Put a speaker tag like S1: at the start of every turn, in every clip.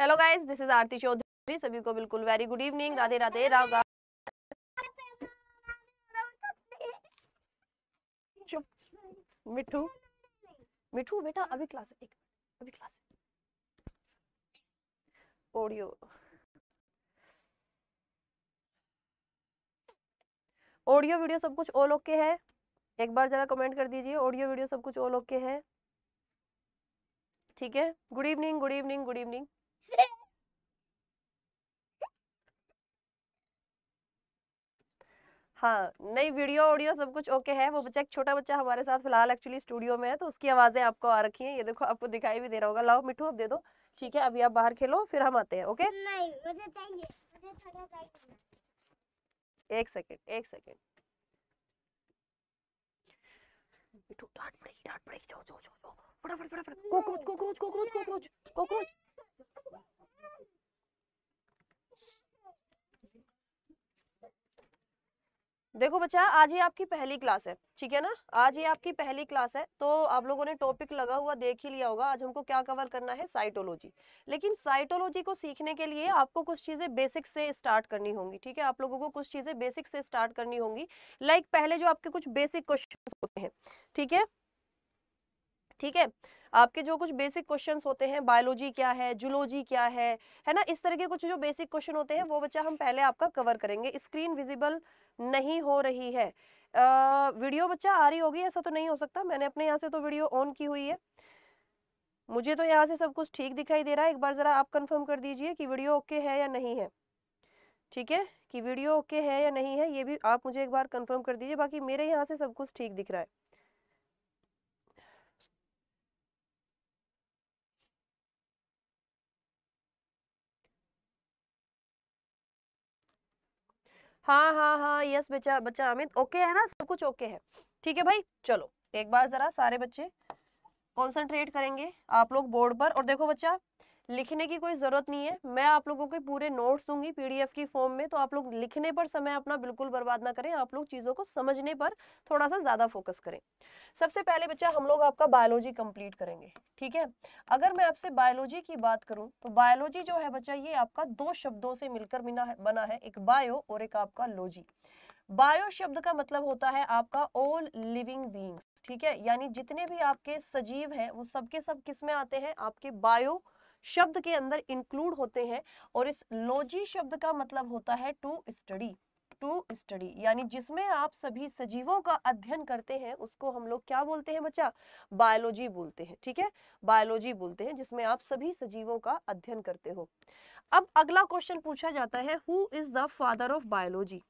S1: Hello guys this is Aarti Chaudhary सभी को बिल्कुल very good evening Radhe Radhe Ram Ram चुप मिठू मिठू बेटा अभी क्लास एक अभी क्लास ऑडियो ऑडियो वीडियो सब कुछ ऑल ओके है एक बार जरा कमेंट कर दीजिए ऑडियो वीडियो सब कुछ ऑल ओके है ठीक है good evening good evening good evening हाँ नहीं वीडियो ऑडियो सब कुछ ओके है वो बच्चा एक छोटा बच्चा हमारे साथ फिलहाल एक्चुअली स्टूडियो में है तो उसकी आवाज़ें आपको आ रखी हैं ये देखो आपको दिखाई भी दे रहा होगा लाओ मिठू अब दे दो ठीक है अभी आप बाहर खेलो फिर हम आते हैं ओके नहीं मुझे चाहिए मुझे चाहिए एक सेकेंड एक सेकेंड बिट्टू डांट पड़ेगी डांट पड़ेगी जाओ जाओ जाओ जाओ फटाफट फटाफट कोकरोच हम्म। कोकरोच कोकरोच कोकरोच कोकरोच देखो बच्चा आज ही आपकी पहली क्लास है ठीक है ना आज ही आपकी पहली क्लास है तो आप लोगों ने टॉपिक लगा हुआ देख ही लिया होगा आज हमको क्या कवर करना है साइटोलॉजी लेकिन साइटोलॉजी को सीखने के लिए आपको कुछ चीज़ें बेसिक से स्टार्ट करनी होंगी ठीक है आप लोगों को कुछ चीज़ें बेसिक से स्टार्ट करनी होंगी लाइक पहले जो आपके कुछ बेसिक क्वेश्चन होते हैं ठीक है ठीक है आपके जो कुछ बेसिक क्वेश्चंस होते हैं बायोलॉजी क्या है जुलोजी क्या है है ना इस तरह के कुछ जो बेसिक क्वेश्चन होते हैं वो बच्चा हम पहले आपका कवर करेंगे स्क्रीन विजिबल नहीं हो रही है आ, वीडियो बच्चा आ रही होगी ऐसा तो नहीं हो सकता मैंने अपने यहाँ से तो वीडियो ऑन की हुई है मुझे तो यहाँ से सब कुछ ठीक दिखाई दे रहा है एक बार ज़रा आप कन्फर्म कर दीजिए कि वीडियो ओके है या नहीं है ठीक है कि वीडियो ओके है या नहीं है ये भी आप मुझे एक बार कंफर्म कर दीजिए बाकी मेरे यहाँ से सब कुछ ठीक दिख रहा है हाँ हाँ हाँ यस बेचा बच्चा अमित ओके है ना सब कुछ ओके है ठीक है भाई चलो एक बार जरा सारे बच्चे कॉन्सेंट्रेट करेंगे आप लोग बोर्ड पर और देखो बच्चा लिखने की कोई ज़रूरत नहीं है मैं आप लोगों के पूरे नोट्स दूंगी पीडीएफ की फॉर्म में तो आप लोग लिखने पर समय अपना बिल्कुल बर्बाद ना करें आप लोग चीज़ों को समझने पर थोड़ा सा ज़्यादा फोकस करें सबसे पहले बच्चा हम लोग आपका बायोलॉजी कंप्लीट करेंगे ठीक है अगर मैं आपसे बायोलॉजी की बात करूँ तो बायोलॉजी जो है बच्चा ये आपका दो शब्दों से मिलकर बना है एक बायो और एक आपका लॉजी बायो शब्द का मतलब होता है आपका ऑल लिविंग बींग्स ठीक है यानी जितने भी आपके सजीव हैं वो सबके सब किस में आते हैं आपके बायो शब्द के अंदर इंक्लूड होते हैं और इस लॉजी शब्द का मतलब होता है टू स्टडी टू स्टडी यानी जिसमें आप सभी सजीवों का अध्ययन करते हैं उसको हम लोग क्या बोलते हैं बच्चा बायोलॉजी बोलते हैं ठीक है बायोलॉजी बोलते हैं जिसमें आप सभी सजीवों का अध्ययन करते हो अब अगला क्वेश्चन पूछा जाता है who is the father of biology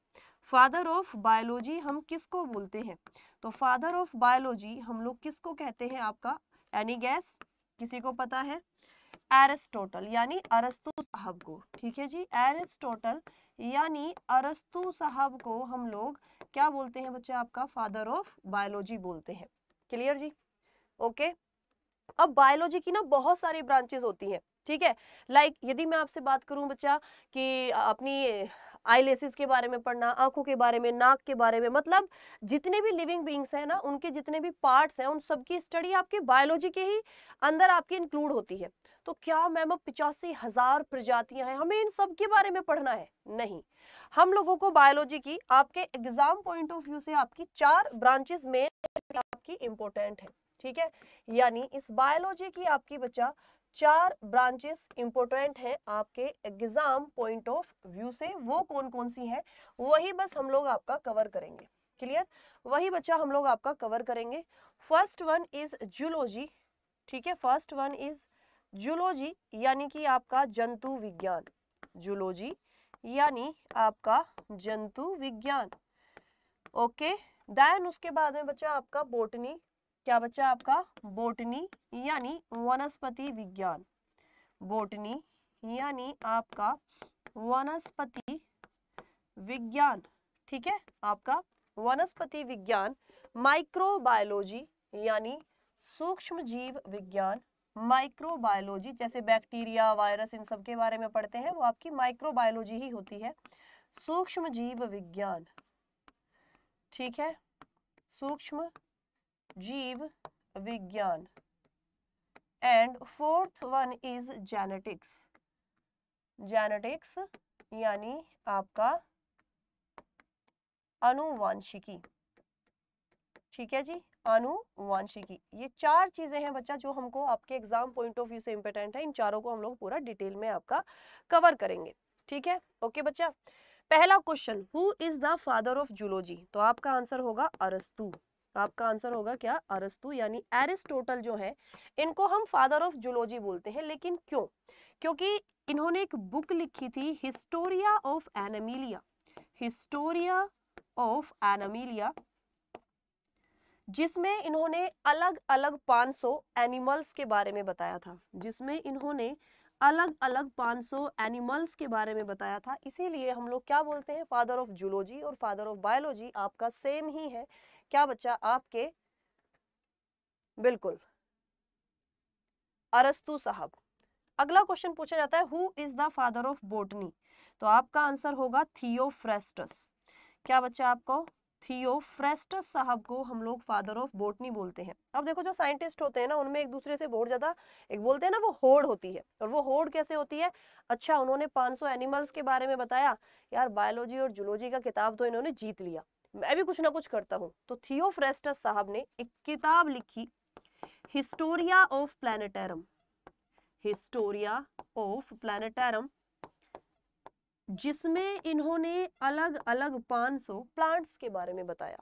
S1: father of biology हम किसको बोलते हैं तो फादर ऑफ बायोलॉजी हम लोग किसको कहते हैं आपका एनी गैस किसी को पता है एरिस्टोटल यानी अरस्तु साहब को ठीक है जी एरिस्टोटल यानी अरस्तु साहब को हम लोग क्या बोलते हैं बच्चे आपका फादर ऑफ बायोलॉजी बोलते हैं क्लियर जी ओके अब बायोलॉजी की ना बहुत सारी ब्रांचेस होती हैं ठीक है लाइक like, यदि मैं आपसे बात करूं बच्चा कि अपनी आईलेसिस के बारे में पढ़ना आंखों के बारे में नाक के बारे में मतलब जितने भी लिविंग बींग्स हैं ना उनके जितने भी पार्ट्स हैं उन सबकी स्टडी आपके बायोलॉजी के ही अंदर आपकी इंक्लूड होती है तो क्या मैम अब पिचासी हजार प्रजातियां हैं हमें इन सब के बारे में पढ़ना है नहीं हम लोगों को बायोलॉजी की आपके एग्जाम पॉइंट ऑफ व्यू से आपकी चार ब्रांचेस में आपकी इंपॉर्टेंट है ठीक है यानी इस बायोलॉजी की आपकी बच्चा चार ब्रांचेस इंपॉर्टेंट है आपके एग्जाम पॉइंट ऑफ व्यू से वो कौन कौन सी है वही बस हम लोग आपका कवर करेंगे क्लियर वही बच्चा हम लोग आपका कवर करेंगे फर्स्ट वन इज जूलॉजी ठीक है फर्स्ट वन इज जूलॉजी यानी कि आपका जंतु विज्ञान जूलॉजी यानी आपका जंतु विज्ञान ओके दैन उसके बाद में बच्चा आपका बोटनी क्या बच्चा आपका बोटनी यानी वनस्पति विज्ञान बोटनी यानी आपका वनस्पति विज्ञान ठीक है आपका वनस्पति विज्ञान माइक्रोबायोलॉजी यानी सूक्ष्म जीव विज्ञान माइक्रोबायोलॉजी जैसे बैक्टीरिया वायरस इन सब के बारे में पढ़ते हैं वो आपकी माइक्रोबायोलॉजी ही होती है सूक्ष्म जीव विज्ञान ठीक है सूक्ष्म जीव विज्ञान and fourth one is genetics genetics यानी आपका अनुवांशिकी ठीक है जी आनुवांशिकी ये चार चीज़ें हैं बच्चा जो हमको आपके एग्जाम पॉइंट ऑफ व्यू से इंपॉर्टेंट है इन चारों को हम लोग पूरा डिटेल में आपका कवर करेंगे ठीक है ओके बच्चा पहला question who is the father of zoology तो आपका आंसर होगा अरस्तु आपका आंसर होगा क्या अरस्तु यानी एरिस्टोटल जो है इनको हम फादर ऑफ जूलॉजी बोलते हैं लेकिन क्यों क्योंकि इन्होंने एक बुक लिखी थी Historia of Animalia Historia of Animalia जिसमें इन्होंने अलग अलग 500 एनिमल्स के बारे में बताया था जिसमें इन्होंने अलग अलग 500 एनिमल्स के बारे में बताया था इसीलिए हम लोग क्या बोलते हैं फादर ऑफ जूलॉजी और फादर ऑफ बायोलॉजी आपका सेम ही है क्या बच्चा आपके बिल्कुल अरस्तु साहब अगला क्वेश्चन पूछा जाता है who is the father of botany तो आपका आंसर होगा थियोफ्रेस्टस क्या बच्चा आपको थियोफ्रेस्ट साहब को हम लोग फादर ऑफ बोटनी बोलते हैं अब देखो जो साइंटिस्ट होते हैं ना उनमें एक दूसरे से बहुत ज़्यादा एक बोलते हैं ना वो होड़ होती है और वो होड़ कैसे होती है अच्छा उन्होंने 500 एनिमल्स के बारे में बताया यार बायोलॉजी और जूलॉजी का किताब तो इन्होंने जीत लिया मैं भी कुछ ना कुछ करता हूँ तो थियोफ्रेस्टस साहब ने एक किताब लिखी Historia of Plantarum Historia of Plantarum जिसमें इन्होंने अलग अलग 500 प्लांट्स के बारे में बताया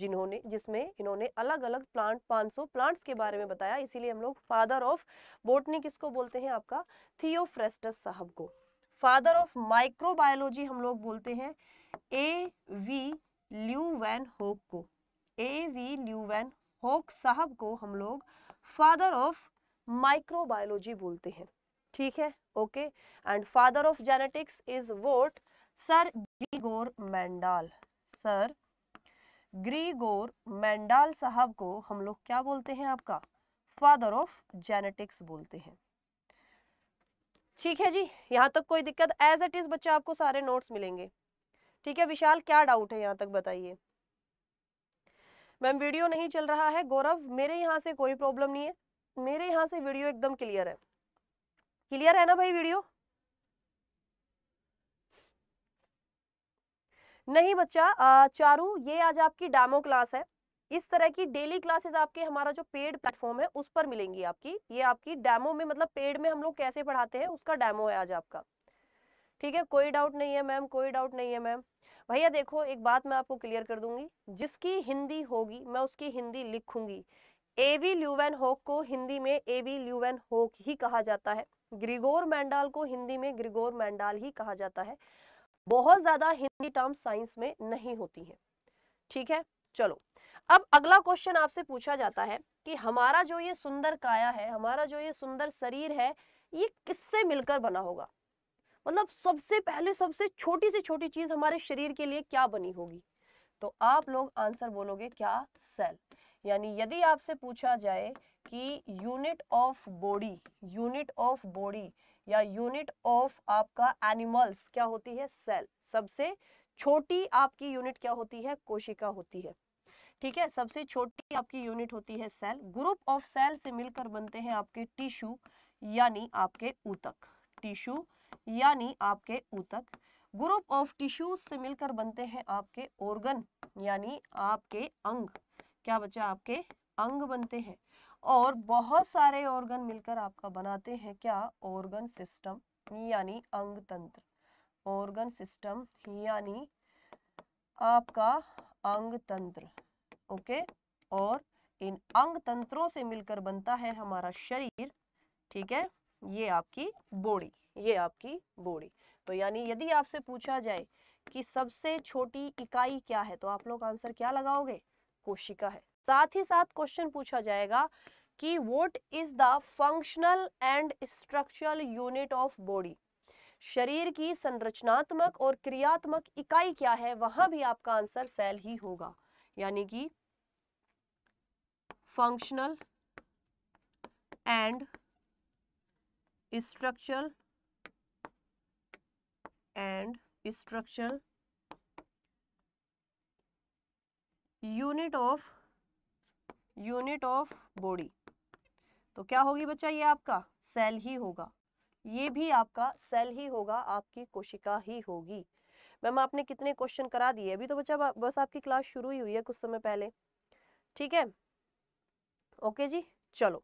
S1: जिन्होंने जिसमें इन्होंने अलग अलग प्लांट 500 प्लांट्स के बारे में बताया इसीलिए हम लोग फादर ऑफ बोटनी किसको बोलते हैं आपका थियोफ्रेस्टस साहब को फादर ऑफ माइक्रोबायोलॉजी हम लोग बोलते हैं ए वी ल्यू वैन होक को ए वी ल्यू वैन होक साहब को हम लोग फादर ऑफ माइक्रोबायोलॉजी बोलते हैं ठीक है okay and father of genetics is what sir grigor mendel sir grigor मैंडाल sahab ko hum log kya bolte hain aapka father of genetics bolte hain ठीक है जी यहाँ तक कोई दिक्कत एज इट इज बच्चा आपको सारे नोट्स मिलेंगे ठीक है विशाल क्या डाउट है यहाँ तक बताइए मैम वीडियो नहीं चल रहा है गौरव मेरे यहाँ से कोई प्रॉब्लम नहीं है मेरे यहाँ से वीडियो एकदम क्लियर है क्लियर है ना भाई वीडियो नहीं बच्चा चारू ये आज आपकी डेमो क्लास है इस तरह की डेली क्लासेस आपके हमारा जो पेड प्लेटफॉर्म है उस पर मिलेंगी आपकी ये आपकी डेमो में मतलब पेड में हम लोग कैसे पढ़ाते हैं उसका डेमो है आज आपका ठीक है कोई डाउट नहीं है मैम कोई डाउट नहीं है मैम भैया देखो एक बात मैं आपको क्लियर कर दूंगी जिसकी हिंदी होगी मैं उसकी हिंदी लिखूंगी एवी ल्यूवेन होक को हिंदी में एवी ल्यूवेन होक ही कहा जाता है ग्रिगोर मैंडाल को हिंदी में ग्रिगोर मैंडाल ही कहा जाता है बहुत ज्यादा हिंदी टर्म साइंस में नहीं होती है ठीक है चलो अब अगला क्वेश्चन आपसे पूछा जाता है कि हमारा जो ये सुंदर काया है हमारा जो ये सुंदर शरीर है ये किससे मिलकर बना होगा मतलब सबसे पहले सबसे छोटी से छोटी चीज हमारे शरीर के लिए क्या बनी होगी तो आप लोग आंसर बोलोगे क्या सेल यानी यदि आपसे पूछा जाए कि unit of body unit of body या यूनिट ऑफ आपका एनिमल्स क्या होती है सेल सबसे छोटी आपकी यूनिट क्या होती है कोशिका होती है ठीक है सबसे छोटी आपकी यूनिट होती है सेल ग्रुप ऑफ सेल से मिलकर बनते हैं आपके टिश्यू यानी आपके ऊतक टिश्यू यानी आपके ऊतक ग्रुप ऑफ टिश्यूज से मिलकर बनते हैं आपके ऑर्गन यानी आपके अंग क्या बचा आपके अंग बनते हैं और बहुत सारे ऑर्गन मिलकर आपका बनाते हैं क्या ऑर्गन सिस्टम यानी अंग तंत्र ऑर्गन सिस्टम यानी आपका अंग तंत्र ओके और इन अंग तंत्रों से मिलकर बनता है हमारा शरीर ठीक है ये आपकी बॉडी ये आपकी बॉडी तो यानी यदि आपसे पूछा जाए कि सबसे छोटी इकाई क्या है तो आप लोग आंसर क्या लगाओगे कोशिका है साथ ही साथ क्वेश्चन पूछा जाएगा कि what is the functional and structural unit of body शरीर की संरचनात्मक और क्रियात्मक इकाई क्या है वहां भी आपका आंसर सेल ही होगा यानी कि functional and structural and structural unit of unit of body तो क्या होगी बच्चा ये आपका सेल ही होगा ये भी आपका सेल ही होगा आपकी कोशिका ही होगी मैम आपने कितने क्वेश्चन करा दिए अभी तो बच्चा बस आपकी क्लास शुरू ही हुई है कुछ समय पहले ठीक है ओके जी चलो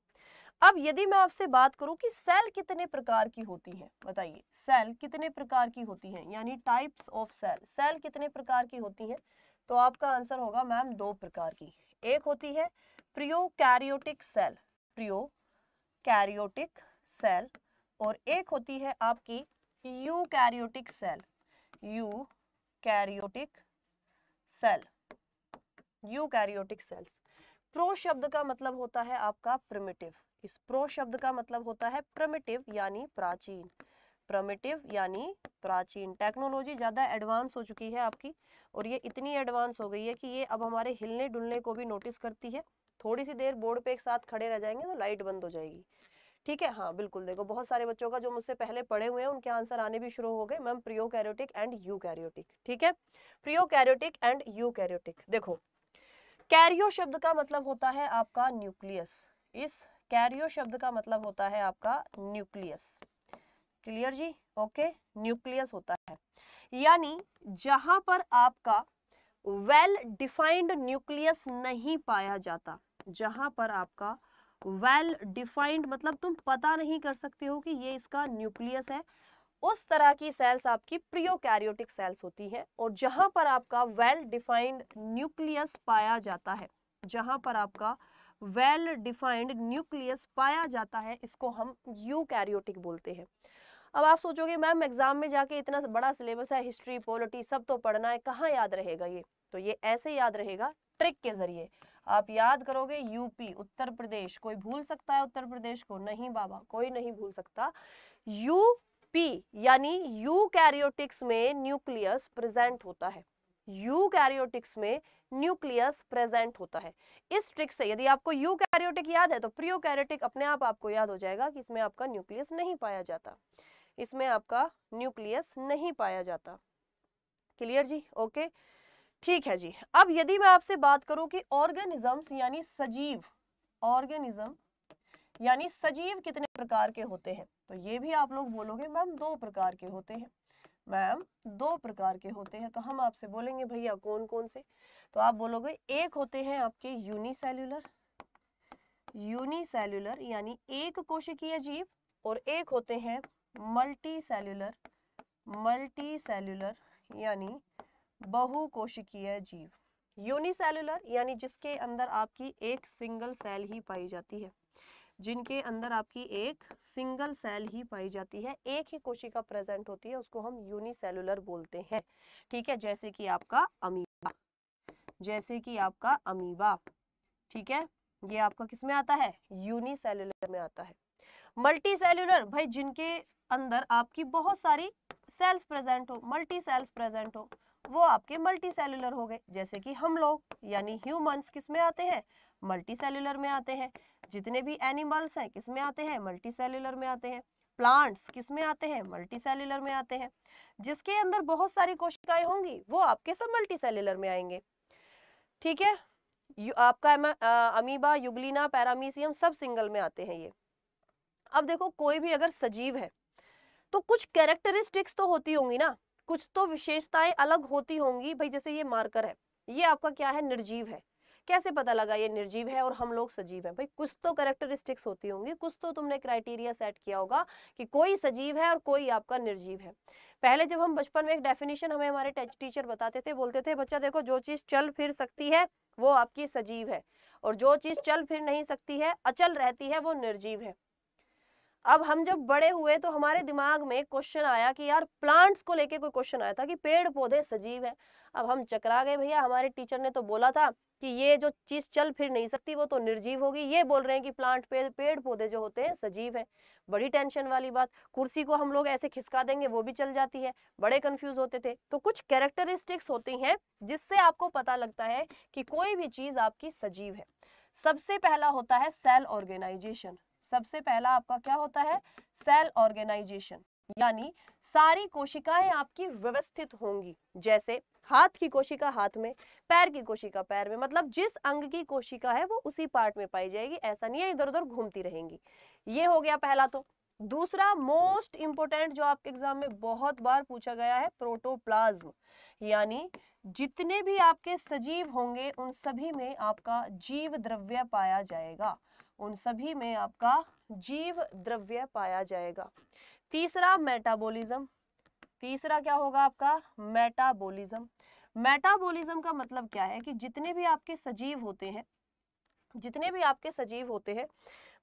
S1: अब यदि मैं आपसे बात करूं कि सेल कितने प्रकार की होती हैं बताइए सेल कितने प्रकार की होती हैं यानी टाइप्स ऑफ सेल सेल कितने प्रकार की होती हैं तो आपका आंसर होगा मैम दो प्रकार की एक होती है प्रियोकैरियोटिक सेल प्रियोकैरियोटिक सेल और एक होती है आपकी eukaryotic cell eukaryotic cell eukaryotic cells pro शब्द का मतलब होता है आपका प्रिमिटिव इस प्रो शब्द का मतलब होता है प्रमिटिव यानी प्राचीन प्रमिटिव यानी प्राचीन टेक्नोलॉजी ज़्यादा एडवांस हो चुकी है आपकी और ये इतनी एडवांस हो गई है कि ये अब हमारे हिलने डुलने को भी नोटिस करती है थोड़ी सी देर बोर्ड पे एक साथ खड़े रह जाएंगे तो लाइट बंद हो जाएगी ठीक है हाँ बिल्कुल देखो बहुत सारे बच्चों का जो मुझसे पहले पढ़े हुए हैं उनके आंसर आने भी शुरू हो गए मैम प्रियो कैरियोटिक एंड कैरियोटिक ठीक है कैरियोटिक एंड कैरियोटिक देखो कैरियो शब्द का मतलब होता है आपका न्यूक्लियस इस कैरियो शब्द का मतलब होता है आपका न्यूक्लियस क्लियर जी ओके न्यूक्लियस होता है यानी जहां पर आपका वेल डिफाइंड न्यूक्लियस नहीं पाया जाता जहां पर आपका वेल well डिफाइंड मतलब तुम पता नहीं कर सकते हो कि ये इसका न्यूक्लियस है उस तरह की सेल्स आपकी प्रियोकैरियोटिक सेल्स होती हैं और जहां पर आपका वेल डिफाइंड न्यूक्लियस पाया जाता है जहां पर आपका वेल डिफाइंड न्यूक्लियस पाया जाता है इसको हम यूकैरियोटिक बोलते हैं अब आप सोचोगे मैम एग्जाम में जाके इतना बड़ा सिलेबस है हिस्ट्री पॉलिटी सब तो पढ़ना है कहाँ याद रहेगा ये तो ये ऐसे याद रहेगा ट्रिक के जरिए आप याद करोगे यूपी उत्तर प्रदेश कोई भूल सकता है उत्तर प्रदेश को नहीं बाबा कोई नहीं भूल सकता यू पी यानी यू कैरियोटिक्स में न्यूक्लियस प्रेजेंट होता है यू कैरियोटिक्स में न्यूक्लियस प्रेजेंट होता है इस ट्रिक से यदि आपको यू कैरियोटिक याद है तो प्रियो कैरियोटिक अपने आप आपको याद हो जाएगा कि इसमें आपका न्यूक्लियस नहीं पाया जाता इसमें आपका न्यूक्लियस नहीं पाया जाता क्लियर जी ओके okay? ठीक है जी अब यदि मैं आपसे बात करूं कि ऑर्गेनिजम्स यानी सजीव ऑर्गेनिज्म यानी सजीव कितने प्रकार के होते हैं तो ये भी आप लोग बोलोगे मैम दो प्रकार के होते हैं मैम दो प्रकार के होते हैं तो हम आपसे बोलेंगे भैया कौन कौन से तो आप बोलोगे एक होते हैं आपके यूनिसेल्यूलर यूनिसेल्यूलर यानी एक कोशिकीय जीव और एक होते हैं मल्टी सेल्यूलर मल्टी सेल्यूलर यानी बहुकोशिकीय जीव यूनिसेलुलर यानी जिसके अंदर आपकी एक सिंगल सेल ही पाई जाती है जिनके अंदर आपकी एक सिंगल सेल ही पाई जाती है एक ही कोशिका प्रेजेंट होती है उसको हम यूनिसेलुलर बोलते हैं ठीक है जैसे कि आपका अमीबा जैसे कि आपका अमीबा ठीक है ये आपका किसमें आता है यूनिसेलुलर में आता है मल्टी सेलुलर भाई जिनके अंदर आपकी बहुत सारी सेल्स प्रेजेंट हो मल्टी सेल्स प्रेजेंट हो वो आपके मल्टी सेलुलर हो गए जैसे कि हम लोग यानी ह्यूमंस किस में आते हैं मल्टी सेलुलर में आते हैं जितने भी एनिमल्स हैं किस में आते हैं मल्टी सेलुलर में आते हैं प्लांट्स किस में आते हैं मल्टी सेल्यूलर में आते हैं जिसके अंदर बहुत सारी कोशिकाएं होंगी वो आपके सब मल्टी सेलुलर में आएंगे ठीक है आपका अमीबा युगलिना पैरामीसियम सब सिंगल में आते हैं ये अब देखो कोई भी अगर सजीव है तो कुछ कैरेक्टरिस्टिक्स तो होती होंगी ना कुछ तो विशेषताएं अलग होती होंगी भाई जैसे ये मार्कर है ये आपका क्या है निर्जीव है कैसे पता लगा ये निर्जीव है और हम लोग सजीव हैं भाई कुछ तो करेक्टरिस्टिक्स होती होंगी कुछ तो तुमने क्राइटेरिया सेट किया होगा कि कोई सजीव है और कोई आपका निर्जीव है पहले जब हम बचपन में एक डेफिनेशन हमें हमारे टीचर बताते थे बोलते थे बच्चा देखो जो चीज़ चल फिर सकती है वो आपकी सजीव है और जो चीज़ चल फिर नहीं सकती है अचल रहती है वो निर्जीव है अब हम जब बड़े हुए तो हमारे दिमाग में क्वेश्चन आया कि यार प्लांट्स को लेके कोई क्वेश्चन आया था कि पेड़ पौधे सजीव हैं अब हम चकरा गए भैया हमारे टीचर ने तो बोला था कि ये जो चीज़ चल फिर नहीं सकती वो तो निर्जीव होगी ये बोल रहे हैं कि प्लांट पेड़ पेड़ पौधे जो होते हैं सजीव हैं बड़ी टेंशन वाली बात कुर्सी को हम लोग ऐसे खिसका देंगे वो भी चल जाती है बड़े कंफ्यूज होते थे तो कुछ कैरेक्टरिस्टिक्स होती हैं जिससे आपको पता लगता है कि कोई भी चीज़ आपकी सजीव है सबसे पहला होता है सेल ऑर्गेनाइजेशन सबसे पहला आपका क्या होता है सेल ऑर्गेनाइजेशन यानी सारी कोशिकाएं आपकी व्यवस्थित होंगी जैसे हाथ की कोशिका हाथ में पैर की कोशिका पैर में मतलब जिस अंग की कोशिका है वो उसी पार्ट में पाई जाएगी ऐसा नहीं है इधर उधर घूमती रहेंगी ये हो गया पहला तो दूसरा मोस्ट इंपोर्टेंट जो आपके एग्जाम में बहुत बार पूछा गया है प्रोटोप्लाज्म यानी जितने भी आपके सजीव होंगे उन सभी में आपका जीव द्रव्य पाया जाएगा उन सभी में आपका जीव द्रव्य पाया जाएगा तीसरा मेटाबॉलिज्म तीसरा क्या होगा आपका मेटाबॉलिज्म मेटाबॉलिज्म का मतलब क्या है कि जितने भी आपके सजीव होते हैं जितने भी आपके सजीव होते हैं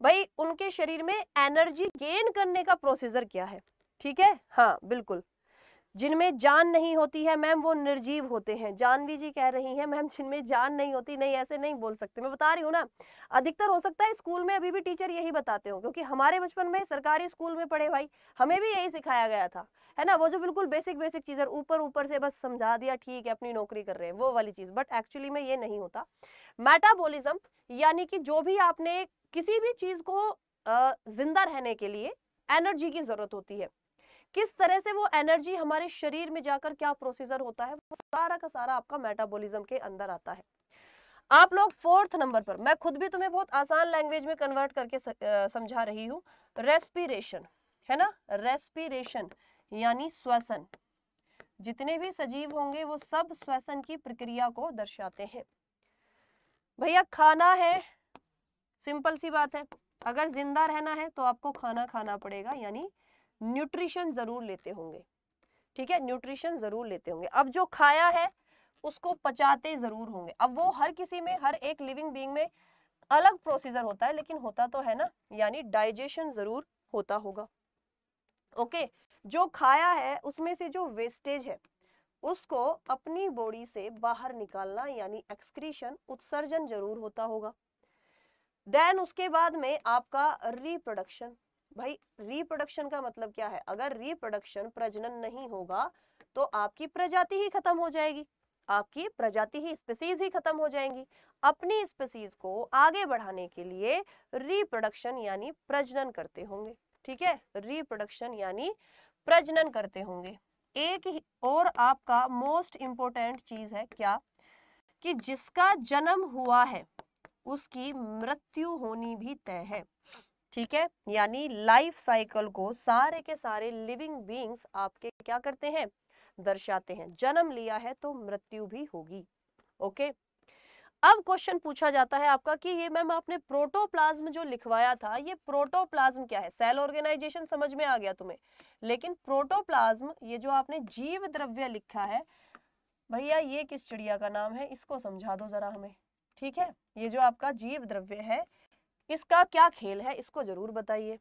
S1: भाई उनके शरीर में एनर्जी गेन करने का प्रोसीजर क्या है ठीक है हाँ बिल्कुल जिनमें जान नहीं होती है मैम वो निर्जीव होते हैं जानवी जी कह रही हैं मैम जिनमें जान नहीं होती नहीं ऐसे नहीं बोल सकते मैं बता रही हूँ ना अधिकतर हो सकता है स्कूल में अभी भी टीचर यही बताते हो क्योंकि हमारे बचपन में सरकारी स्कूल में पढ़े भाई हमें भी यही सिखाया गया था है ना वो जो बिल्कुल बेसिक बेसिक चीज़ें ऊपर ऊपर से बस समझा दिया ठीक है अपनी नौकरी कर रहे हैं वो वाली चीज़ बट एक्चुअली में ये नहीं होता मेटाबोलिज्म यानी कि जो भी आपने किसी भी चीज़ को जिंदा रहने के लिए एनर्जी की ज़रूरत होती है किस तरह से वो एनर्जी हमारे शरीर में जाकर क्या प्रोसीजर होता है वो सारा का सारा आपका मेटाबॉलिज्म के अंदर आता है आप लोग फोर्थ नंबर पर मैं खुद भी तुम्हें बहुत आसान लैंग्वेज में कन्वर्ट करके समझा रही हूँ रेस्पिरेशन है ना रेस्पिरेशन यानी श्वसन जितने भी सजीव होंगे वो सब श्वसन की प्रक्रिया को दर्शाते हैं भैया खाना है सिंपल सी बात है अगर जिंदा रहना है तो आपको खाना खाना पड़ेगा यानी न्यूट्रिशन ज़रूर लेते होंगे ठीक है न्यूट्रिशन ज़रूर लेते होंगे अब जो खाया है उसको पचाते ज़रूर होंगे अब वो हर किसी में हर एक लिविंग बींग में अलग प्रोसीजर होता है लेकिन होता तो है ना यानी डाइजेशन ज़रूर होता होगा ओके जो खाया है उसमें से जो वेस्टेज है उसको अपनी बॉडी से बाहर निकालना यानी एक्सक्रीशन उत्सर्जन जरूर होता होगा देन उसके बाद में आपका रिप्रोडक्शन भाई रिप्रोडक्शन का मतलब क्या है अगर रिप्रोडक्शन प्रजनन नहीं होगा तो आपकी प्रजाति ही खत्म हो जाएगी आपकी प्रजाति ही स्पेसीज ही खत्म हो जाएंगी अपनी स्पेसीज को आगे बढ़ाने के लिए रिप्रोडक्शन यानी प्रजनन करते होंगे ठीक है रिप्रोडक्शन यानी प्रजनन करते होंगे एक ही और आपका मोस्ट इम्पोर्टेंट चीज है क्या कि जिसका जन्म हुआ है उसकी मृत्यु होनी भी तय है ठीक है यानी लाइफ साइकिल को सारे के सारे लिविंग बींग्स आपके क्या करते हैं दर्शाते हैं जन्म लिया है तो मृत्यु भी होगी ओके अब क्वेश्चन पूछा जाता है आपका कि ये मैम आपने प्रोटोप्लाज्म जो लिखवाया था ये प्रोटोप्लाज्म क्या है सेल ऑर्गेनाइजेशन समझ में आ गया तुम्हें लेकिन प्रोटोप्लाज्म ये जो आपने जीव द्रव्य लिखा है भैया ये किस चिड़िया का नाम है इसको समझा दो जरा हमें ठीक है ये जो आपका जीव द्रव्य है इसका क्या खेल है इसको जरूर बताइए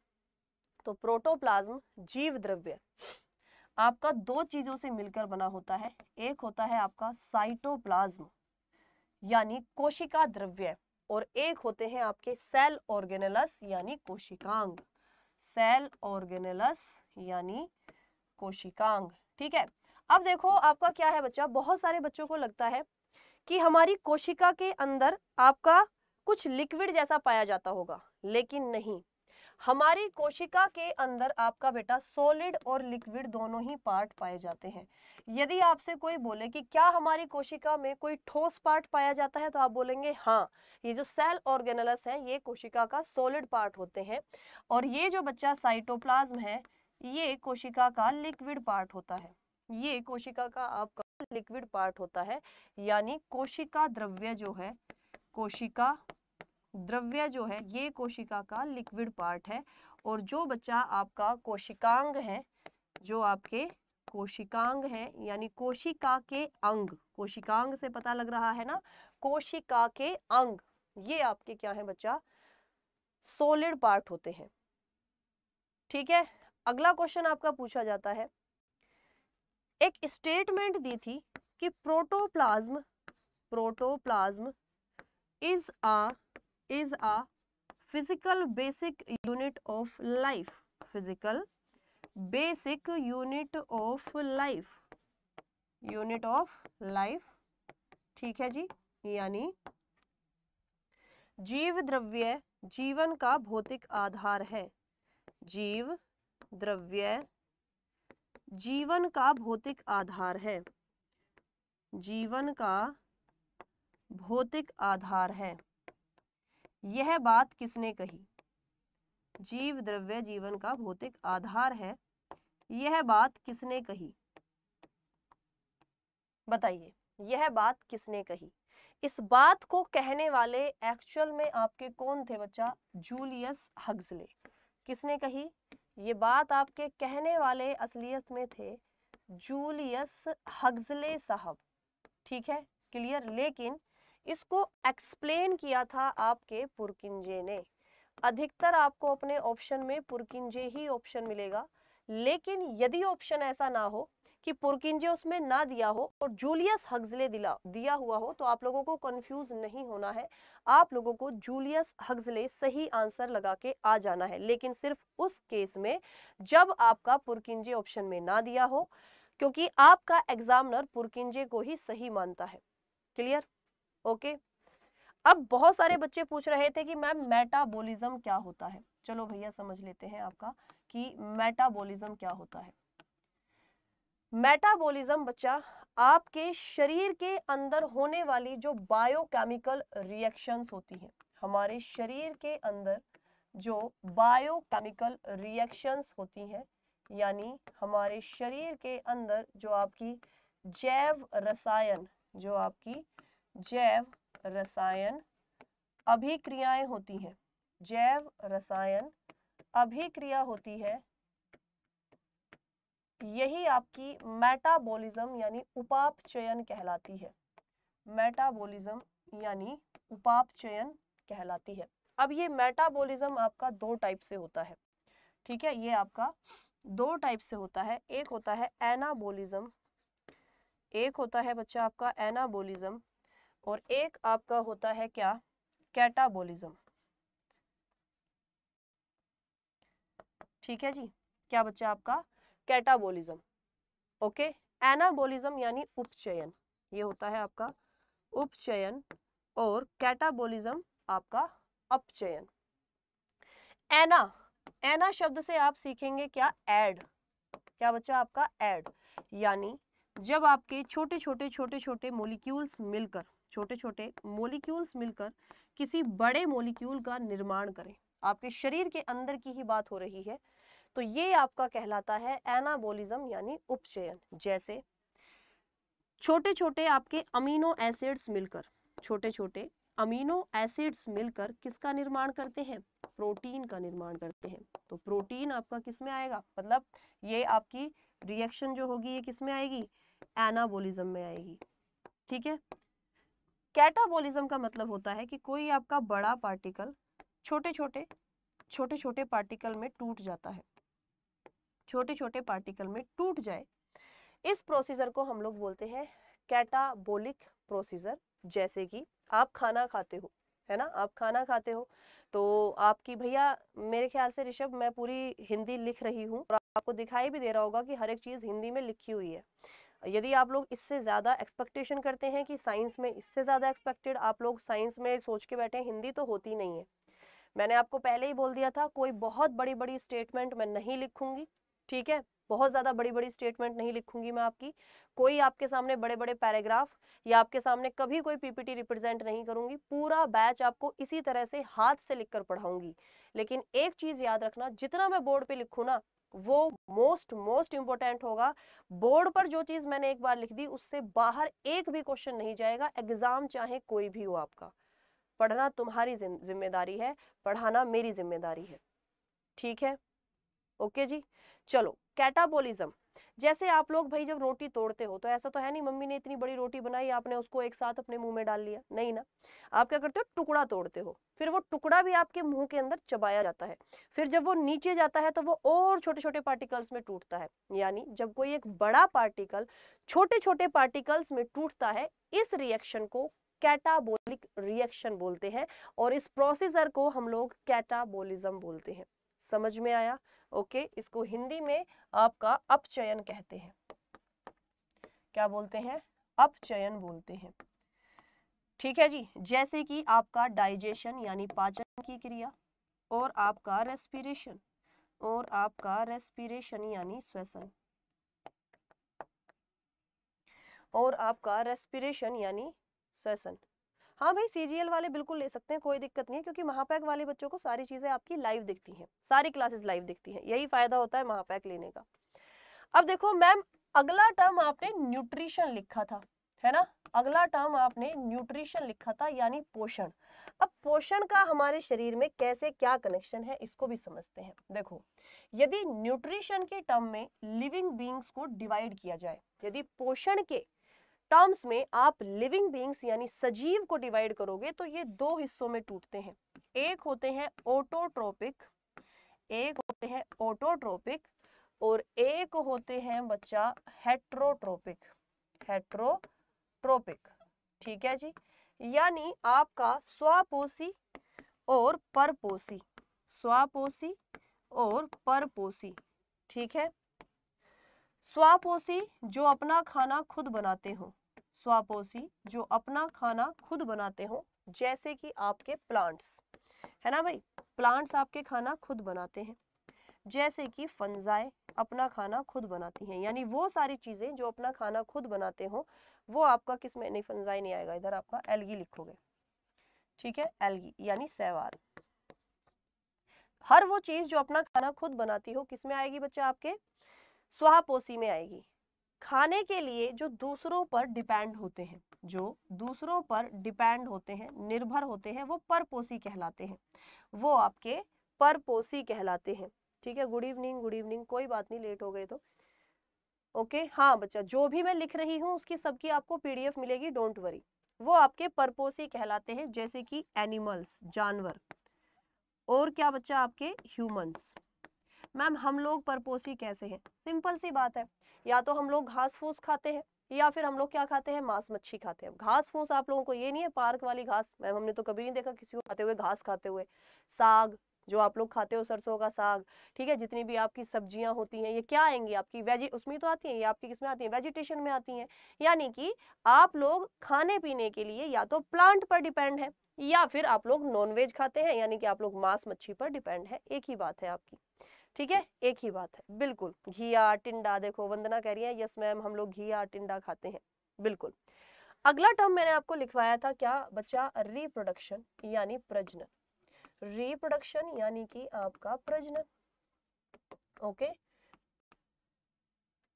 S1: तो प्रोटोप्लाज्म जीव द्रव्य आपका दो चीजों से मिलकर बना होता है एक होता है आपका साइटोप्लाज्म यानी कोशिका द्रव्य और एक होते हैं आपके सेल ऑर्गेनेलस यानी कोशिकांग सेल ऑर्गेनेलस यानी कोशिकांग ठीक है अब देखो आपका क्या है बच्चा बहुत सारे बच्चों को लगता है कि हमारी कोशिका के अंदर आपका कुछ लिक्विड जैसा पाया जाता होगा लेकिन नहीं हमारी कोशिका के अंदर आपका बेटा सॉलिड और लिक्विड दोनों ही पार्ट पाए जाते हैं यदि आपसे कोई बोले कि क्या हमारी कोशिका में कोई ठोस पार्ट पाया जाता है तो आप बोलेंगे हाँ ये जो सेल ऑर्गेनलस है ये कोशिका का सॉलिड पार्ट होते हैं और ये जो बच्चा साइटोप्लाज्म है ये कोशिका का लिक्विड पार्ट होता है ये कोशिका का आपका लिक्विड पार्ट होता है यानी कोशिका द्रव्य जो है कोशिका द्रव्य जो है ये कोशिका का लिक्विड पार्ट है और जो बच्चा आपका कोशिकांग है जो आपके कोशिकांग है यानी कोशिका के अंग कोशिकांग से पता लग रहा है ना कोशिका के अंग ये आपके क्या है बच्चा सोलिड पार्ट होते हैं ठीक है अगला क्वेश्चन आपका पूछा जाता है एक स्टेटमेंट दी थी कि protoplasm protoplasm is a is a physical basic unit of life physical basic unit of life unit of life ठीक है जी यानी जीव द्रव्य जीवन का भौतिक आधार है जीव द्रव्य जीवन का भौतिक आधार है जीवन का भौतिक आधार है यह बात किसने कही जीव द्रव्य जीवन का भौतिक आधार है यह बात किसने कही बताइए यह बात किसने कही इस बात को कहने वाले एक्चुअल में आपके कौन थे बच्चा जूलियस हग्सले किसने कही ये बात आपके कहने वाले असलियत में थे जूलियस हग्जले साहब ठीक है क्लियर लेकिन इसको एक्सप्लेन किया था आपके पुरकिंजे ने अधिकतर आपको अपने ऑप्शन में पुरकिंजे ही ऑप्शन मिलेगा लेकिन यदि ऑप्शन ऐसा ना हो कि पुरकिंजे उसमें ना दिया हो और जूलियस हग्जले दिला दिया हुआ हो तो आप लोगों को कंफ्यूज नहीं होना है आप लोगों को जूलियस हग्जले सही आंसर लगा के आ जाना है लेकिन सिर्फ उस केस में जब आपका पुरकिंजे ऑप्शन में ना दिया हो क्योंकि आपका एग्जामिनर पुरकिंजे को ही सही मानता है क्लियर ओके अब बहुत सारे हम्म। बच्चे पूछ रहे थे कि मैम मेटाबॉलिज्म क्या होता है चलो भैया समझ लेते हैं आपका कि मेटाबॉलिज्म क्या होता है मेटाबॉलिज्म बच्चा आपके शरीर के अंदर होने वाली जो बायोकेमिकल रिएक्शंस होती हैं हमारे शरीर के अंदर जो बायोकेमिकल रिएक्शंस होती हैं यानी हमारे शरीर के अंदर जो आपकी जैव रसायन जो आपकी जैव रसायन अभिक्रियाएं होती हैं जैव रसायन अभिक्रिया होती है यही आपकी मेटाबॉलिज्म यानी उपापचयन कहलाती है मेटाबॉलिज्म यानी उपापचयन कहलाती है अब ये मेटाबॉलिज्म आपका दो टाइप से होता है ठीक है ये आपका दो टाइप से होता है एक होता है एनाबोलिज्म एक होता है बच्चा आपका एनाबोलिज्म और एक आपका होता है क्या कैटाबोलिज्म ठीक है जी क्या बच्चा आपका कैटाबोलिज्म ओके एनाबोलिज्म यानी उपचयन ये होता है आपका उपचयन और कैटाबोलिज्म आपका अपचयन एना एना शब्द से आप सीखेंगे क्या एड क्या बच्चा आपका एड यानी जब आपके छोटे छोटे छोटे छोटे मोलिक्यूल्स मिलकर छोटे छोटे मोलिक्यूल्स मिलकर किसी बड़े मोलिक्यूल का निर्माण करें आपके शरीर के अंदर की ही बात हो रही है तो ये आपका कहलाता है एनाबोलिज्म यानी उपचयन जैसे छोटे छोटे आपके अमीनो एसिड्स मिलकर छोटे छोटे अमीनो एसिड्स मिलकर किसका निर्माण करते हैं प्रोटीन का निर्माण करते हैं तो प्रोटीन आपका किस में आएगा मतलब ये आपकी रिएक्शन जो होगी ये किस में आएगी एनाबोलिज्म में आएगी ठीक है कैटाबॉलिज्म का मतलब होता है कि कोई आपका बड़ा पार्टिकल छोटे छोटे छोटे छोटे पार्टिकल में टूट जाता है छोटे छोटे पार्टिकल में टूट जाए इस प्रोसीजर को हम लोग बोलते हैं कैटाबोलिक प्रोसीजर जैसे कि आप खाना खाते हो है ना आप खाना खाते हो तो आपकी भैया मेरे ख्याल से ऋषभ मैं पूरी हिंदी लिख रही हूँ और आपको दिखाई भी दे रहा होगा कि हर एक चीज़ हिंदी में लिखी हुई है यदि आप लोग इससे ज़्यादा एक्सपेक्टेशन करते हैं कि साइंस में इससे ज़्यादा एक्सपेक्टेड आप लोग साइंस में सोच के बैठे हिंदी तो होती नहीं है मैंने आपको पहले ही बोल दिया था कोई बहुत बड़ी बड़ी स्टेटमेंट मैं नहीं लिखूंगी ठीक है बहुत ज़्यादा बड़ी बड़ी स्टेटमेंट नहीं लिखूंगी मैं आपकी कोई आपके सामने बड़े बड़े पैराग्राफ या आपके सामने कभी कोई पीपीटी रिप्रेजेंट नहीं करूंगी पूरा बैच आपको इसी तरह से हाथ से लिखकर पढ़ाऊंगी लेकिन एक चीज़ याद रखना जितना मैं बोर्ड पे लिखूँ ना वो मोस्ट मोस्ट इंपॉर्टेंट होगा बोर्ड पर जो चीज़ मैंने एक बार लिख दी उससे बाहर एक भी क्वेश्चन नहीं जाएगा एग्ज़ाम चाहे कोई भी हो आपका पढ़ना तुम्हारी जिम्मेदारी है पढ़ाना मेरी जिम्मेदारी है ठीक है ओके जी चलो कैटाबोलिज्म जैसे आप लोग भाई जब रोटी तोड़ते हो तो ऐसा तो है नहीं मम्मी ने इतनी बड़ी रोटी बनाई आपने उसको एक साथ अपने मुंह में डाल लिया नहीं ना आप क्या करते हो टुकड़ा तोड़ते हो फिर वो टुकड़ा भी आपके मुंह के अंदर चबाया जाता है फिर जब वो नीचे जाता है तो वो और छोटे छोटे पार्टिकल्स में टूटता है यानी जब कोई एक बड़ा पार्टिकल छोटे छोटे पार्टिकल्स में टूटता है इस रिएक्शन को कैटाबोलिक रिएक्शन बोलते हैं और इस प्रोसीजर को हम लोग कैटाबोलिज्म बोलते हैं समझ में आया ओके इसको हिंदी में आपका अपचयन कहते हैं क्या बोलते हैं अपचयन बोलते हैं ठीक है जी जैसे कि आपका डाइजेशन यानी पाचन की क्रिया और आपका रेस्पिरेशन और आपका रेस्पिरेशन यानी श्वसन और आपका रेस्पिरेशन यानी श्वसन हाँ भाई सीजीएल वाले बिल्कुल ले सकते हैं कोई दिक्कत नहीं है क्योंकि महापैक वाले बच्चों को सारी चीज़ें आपकी लाइव दिखती हैं सारी क्लासेस लाइव दिखती हैं यही फ़ायदा होता है महापैक लेने का अब देखो मैम अगला टर्म आपने न्यूट्रिशन लिखा था है ना अगला टर्म आपने न्यूट्रिशन लिखा था यानी पोषण अब पोषण का हमारे शरीर में कैसे क्या कनेक्शन है इसको भी समझते हैं देखो यदि न्यूट्रिशन के टर्म में लिविंग बींग्स को डिवाइड किया जाए यदि पोषण के टर्म्स में आप लिविंग बींग्स यानी सजीव को डिवाइड करोगे तो ये दो हिस्सों में टूटते हैं एक होते हैं ओटोट्रोपिक एक होते हैं ओटोट्रोपिक और एक होते हैं बच्चा हेट्रोट्रोपिक हेट्रोट्रोपिक ठीक है जी यानी आपका स्वापोसी और परपोसी स्वापोसी और परपोसी ठीक है स्वापोषी जो अपना खाना खुद बनाते हो स्वापोषी जो अपना खाना खुद बनाते हो जैसे कि आपके प्लांट्स है ना भाई प्लांट्स आपके खाना खुद बनाते हैं जैसे कि फंजाए अपना खाना खुद बनाती हैं यानी वो सारी चीज़ें जो अपना खाना खुद बनाते हो वो आपका किस में नहीं फंजाई नहीं आएगा इधर आपका एलगी लिखोगे ठीक है एलगी यानी सहवाल हर वो चीज़ जो अपना खाना खुद बनाती हो किसमें आएगी बच्चे आपके स्वापोसी में आएगी खाने के लिए जो दूसरों पर डिपेंड होते हैं जो दूसरों पर डिपेंड होते हैं निर्भर होते हैं वो परपोसी कहलाते हैं वो आपके परपोसी कहलाते हैं ठीक है गुड इवनिंग गुड इवनिंग कोई बात नहीं लेट हो गए तो ओके हाँ बच्चा जो भी मैं लिख रही हूँ उसकी सबकी आपको पीडीएफ मिलेगी डोंट वरी वो आपके परपोसी कहलाते हैं जैसे कि एनिमल्स जानवर और क्या बच्चा आपके ह्यूमंस मैम हम लोग परपोसी कैसे हैं सिंपल सी बात है या तो हम लोग घास फूस खाते हैं या फिर हम लोग क्या खाते हैं मांस मच्छी खाते हैं घास फूस आप लोगों को ये नहीं है पार्क वाली घास मैम हमने तो कभी नहीं देखा किसी को खाते हुए घास खाते हुए साग जो आप लोग खाते हो सरसों का साग ठीक है जितनी भी आपकी सब्जियां होती हैं ये क्या आएंगी आपकी वेजी उसमें तो आती हैं ये आपकी किसमें आती हैं वेजिटेशन में आती हैं यानी कि आप लोग खाने पीने के लिए या तो प्लांट पर डिपेंड है या फिर आप लोग नॉनवेज खाते हैं यानी कि आप लोग मांस मच्छी पर डिपेंड है एक ही बात है आपकी ठीक है एक ही बात है बिल्कुल घिया टिंडा देखो वंदना कह रही है यस मैम हम लोग घिया टिंडा खाते हैं बिल्कुल अगला टर्म मैंने आपको लिखवाया था क्या बच्चा रिप्रोडक्शन यानी प्रजनन रिप्रोडक्शन यानी कि आपका प्रजनन ओके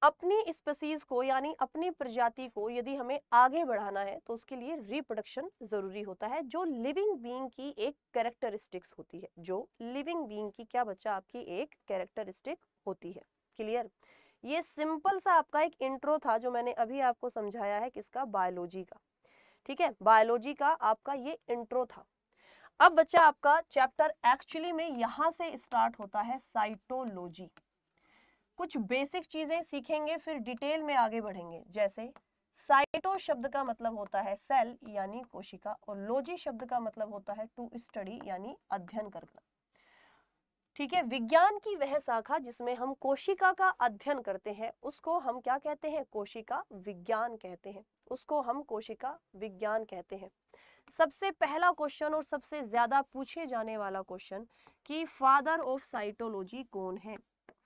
S1: अपनी स्पेसीज को यानी अपनी प्रजाति को यदि हमें आगे बढ़ाना है तो उसके लिए रिप्रोडक्शन ज़रूरी होता है जो लिविंग बींग की एक कैरेक्टरिस्टिक्स होती है जो लिविंग बींग की क्या बच्चा आपकी एक कैरेक्टरिस्टिक होती है क्लियर ये सिंपल सा आपका एक इंट्रो था जो मैंने अभी आपको समझाया है किसका बायोलॉजी का ठीक है बायोलॉजी का आपका ये इंट्रो था अब बच्चा आपका चैप्टर एक्चुअली में यहां से स्टार्ट होता है साइटोलॉजी कुछ बेसिक चीजें सीखेंगे फिर डिटेल में आगे बढ़ेंगे जैसे साइटो शब्द का मतलब होता है सेल यानी कोशिका और लोजी शब्द का मतलब होता है टू स्टडी यानी अध्ययन करना ठीक है विज्ञान की वह शाखा जिसमें हम कोशिका का अध्ययन करते हैं उसको हम क्या कहते हैं कोशिका विज्ञान कहते हैं उसको हम कोशिका विज्ञान कहते हैं सबसे पहला क्वेश्चन और सबसे ज्यादा पूछे जाने वाला क्वेश्चन कि फादर ऑफ साइटोलॉजी कौन है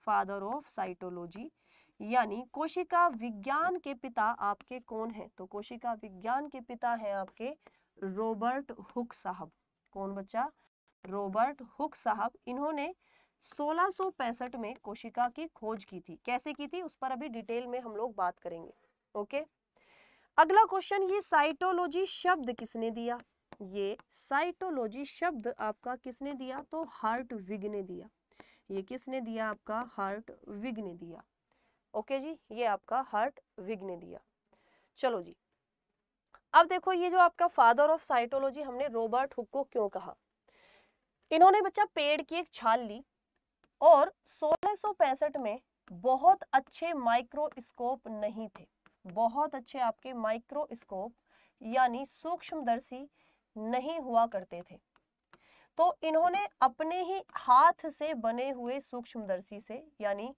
S1: फादर ऑफ साइटोलॉजी यानी कोशिका विज्ञान के पिता आपके कौन है तो कोशिका विज्ञान के पिता हैं आपके रॉबर्ट हुक साहब कौन बच्चा रॉबर्ट हुक साहब इन्होंने 1665 में कोशिका की खोज की थी कैसे की थी उस पर अभी डिटेल में हम लोग बात करेंगे ओके अगला क्वेश्चन ये साइटोलॉजी शब्द किसने दिया ये साइटोलॉजी शब्द आपका किसने दिया तो हार्ट विग ने दिया ये किसने दिया आपका हार्ट विग ने दिया ओके जी ये आपका हार्ट विग ने दिया चलो जी अब देखो ये जो आपका फादर ऑफ साइटोलॉजी हमने रोबर्ट हुक को क्यों कहा इन्होंने बच्चा पेड़ की एक छाल ली और 1665 में बहुत अच्छे माइक्रोस्कोप नहीं थे बहुत अच्छे आपके माइक्रोस्कोप यानी सूक्ष्मदर्शी नहीं हुआ करते थे तो इन्होंने अपने ही हाथ से बने हुए सूक्ष्मदर्शी से यानी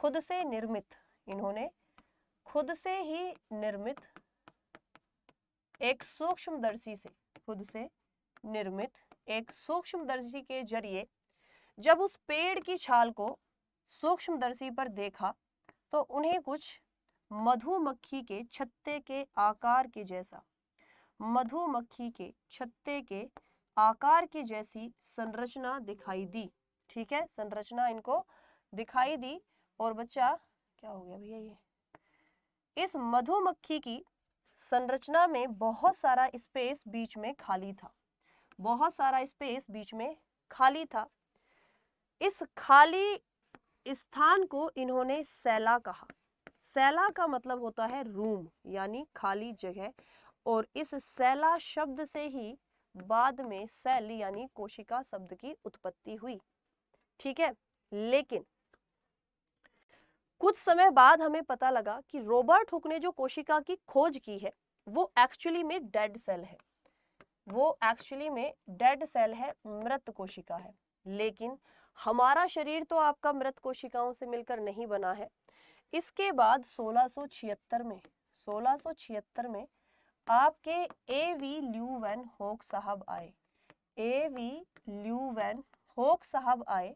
S1: खुद से निर्मित इन्होंने खुद से ही निर्मित एक सूक्ष्मदर्शी से खुद से निर्मित एक सूक्ष्मदर्शी के जरिए जब उस पेड़ की छाल को सूक्ष्मदर्शी पर देखा तो उन्हें कुछ मधुमक्खी के छत्ते के आकार के जैसा मधुमक्खी के छत्ते के आकार की जैसी संरचना दिखाई दी ठीक है संरचना इनको दिखाई दी और बच्चा क्या हो गया भैया ये इस मधुमक्खी की संरचना में बहुत सारा स्पेस बीच में खाली था बहुत सारा स्पेस बीच में खाली था इस खाली स्थान को इन्होंने सैला कहा सैला का मतलब होता है रूम यानी खाली जगह और इस सैला शब्द से ही बाद में सेल यानी कोशिका शब्द की उत्पत्ति हुई ठीक है लेकिन कुछ समय बाद हमें पता लगा कि रोबर्ट हुक ने जो कोशिका की खोज की है वो एक्चुअली में डेड सेल है वो एक्चुअली में डेड सेल है मृत कोशिका है लेकिन हमारा शरीर तो आपका मृत कोशिकाओं से मिलकर नहीं बना है इसके बाद 1676 में 1676 में आपके ए वी ल्यू वैन होक साहब आए ए वी ल्यू वैन होक साहब आए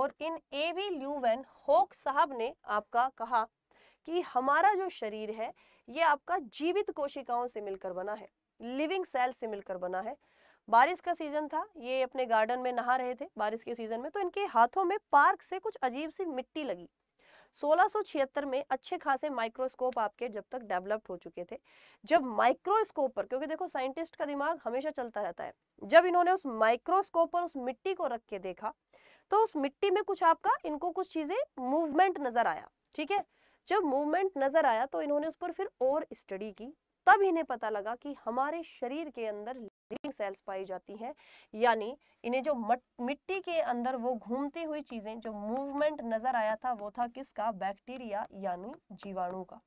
S1: और इन ए वी ल्यू वैन होक साहब ने आपका कहा कि हमारा जो शरीर है ये आपका जीवित कोशिकाओं से मिलकर बना है लिविंग सेल से मिलकर बना है बारिश का सीजन था ये अपने गार्डन में नहा रहे थे बारिश के सीजन में तो इनके हाथों में पार्क से कुछ अजीब सी मिट्टी लगी सोलह में अच्छे खासे माइक्रोस्कोप आपके जब तक डेवलप्ड हो चुके थे जब माइक्रोस्कोप पर क्योंकि देखो साइंटिस्ट का दिमाग हमेशा चलता रहता है जब इन्होंने उस माइक्रोस्कोप पर उस मिट्टी को रख के देखा तो उस मिट्टी में कुछ आपका इनको कुछ चीजें मूवमेंट नजर आया ठीक है जब मूवमेंट नजर आया तो इन्होंने उस पर फिर और स्टडी की तब इन्हें पता लगा कि हमारे शरीर के अंदर ब्रीदिंग सेल्स पाई जाती हैं यानी इन्हें जो मिट्टी के अंदर वो घूमती हुई चीजें जो मूवमेंट नजर आया था वो था किसका बैक्टीरिया यानी जीवाणु का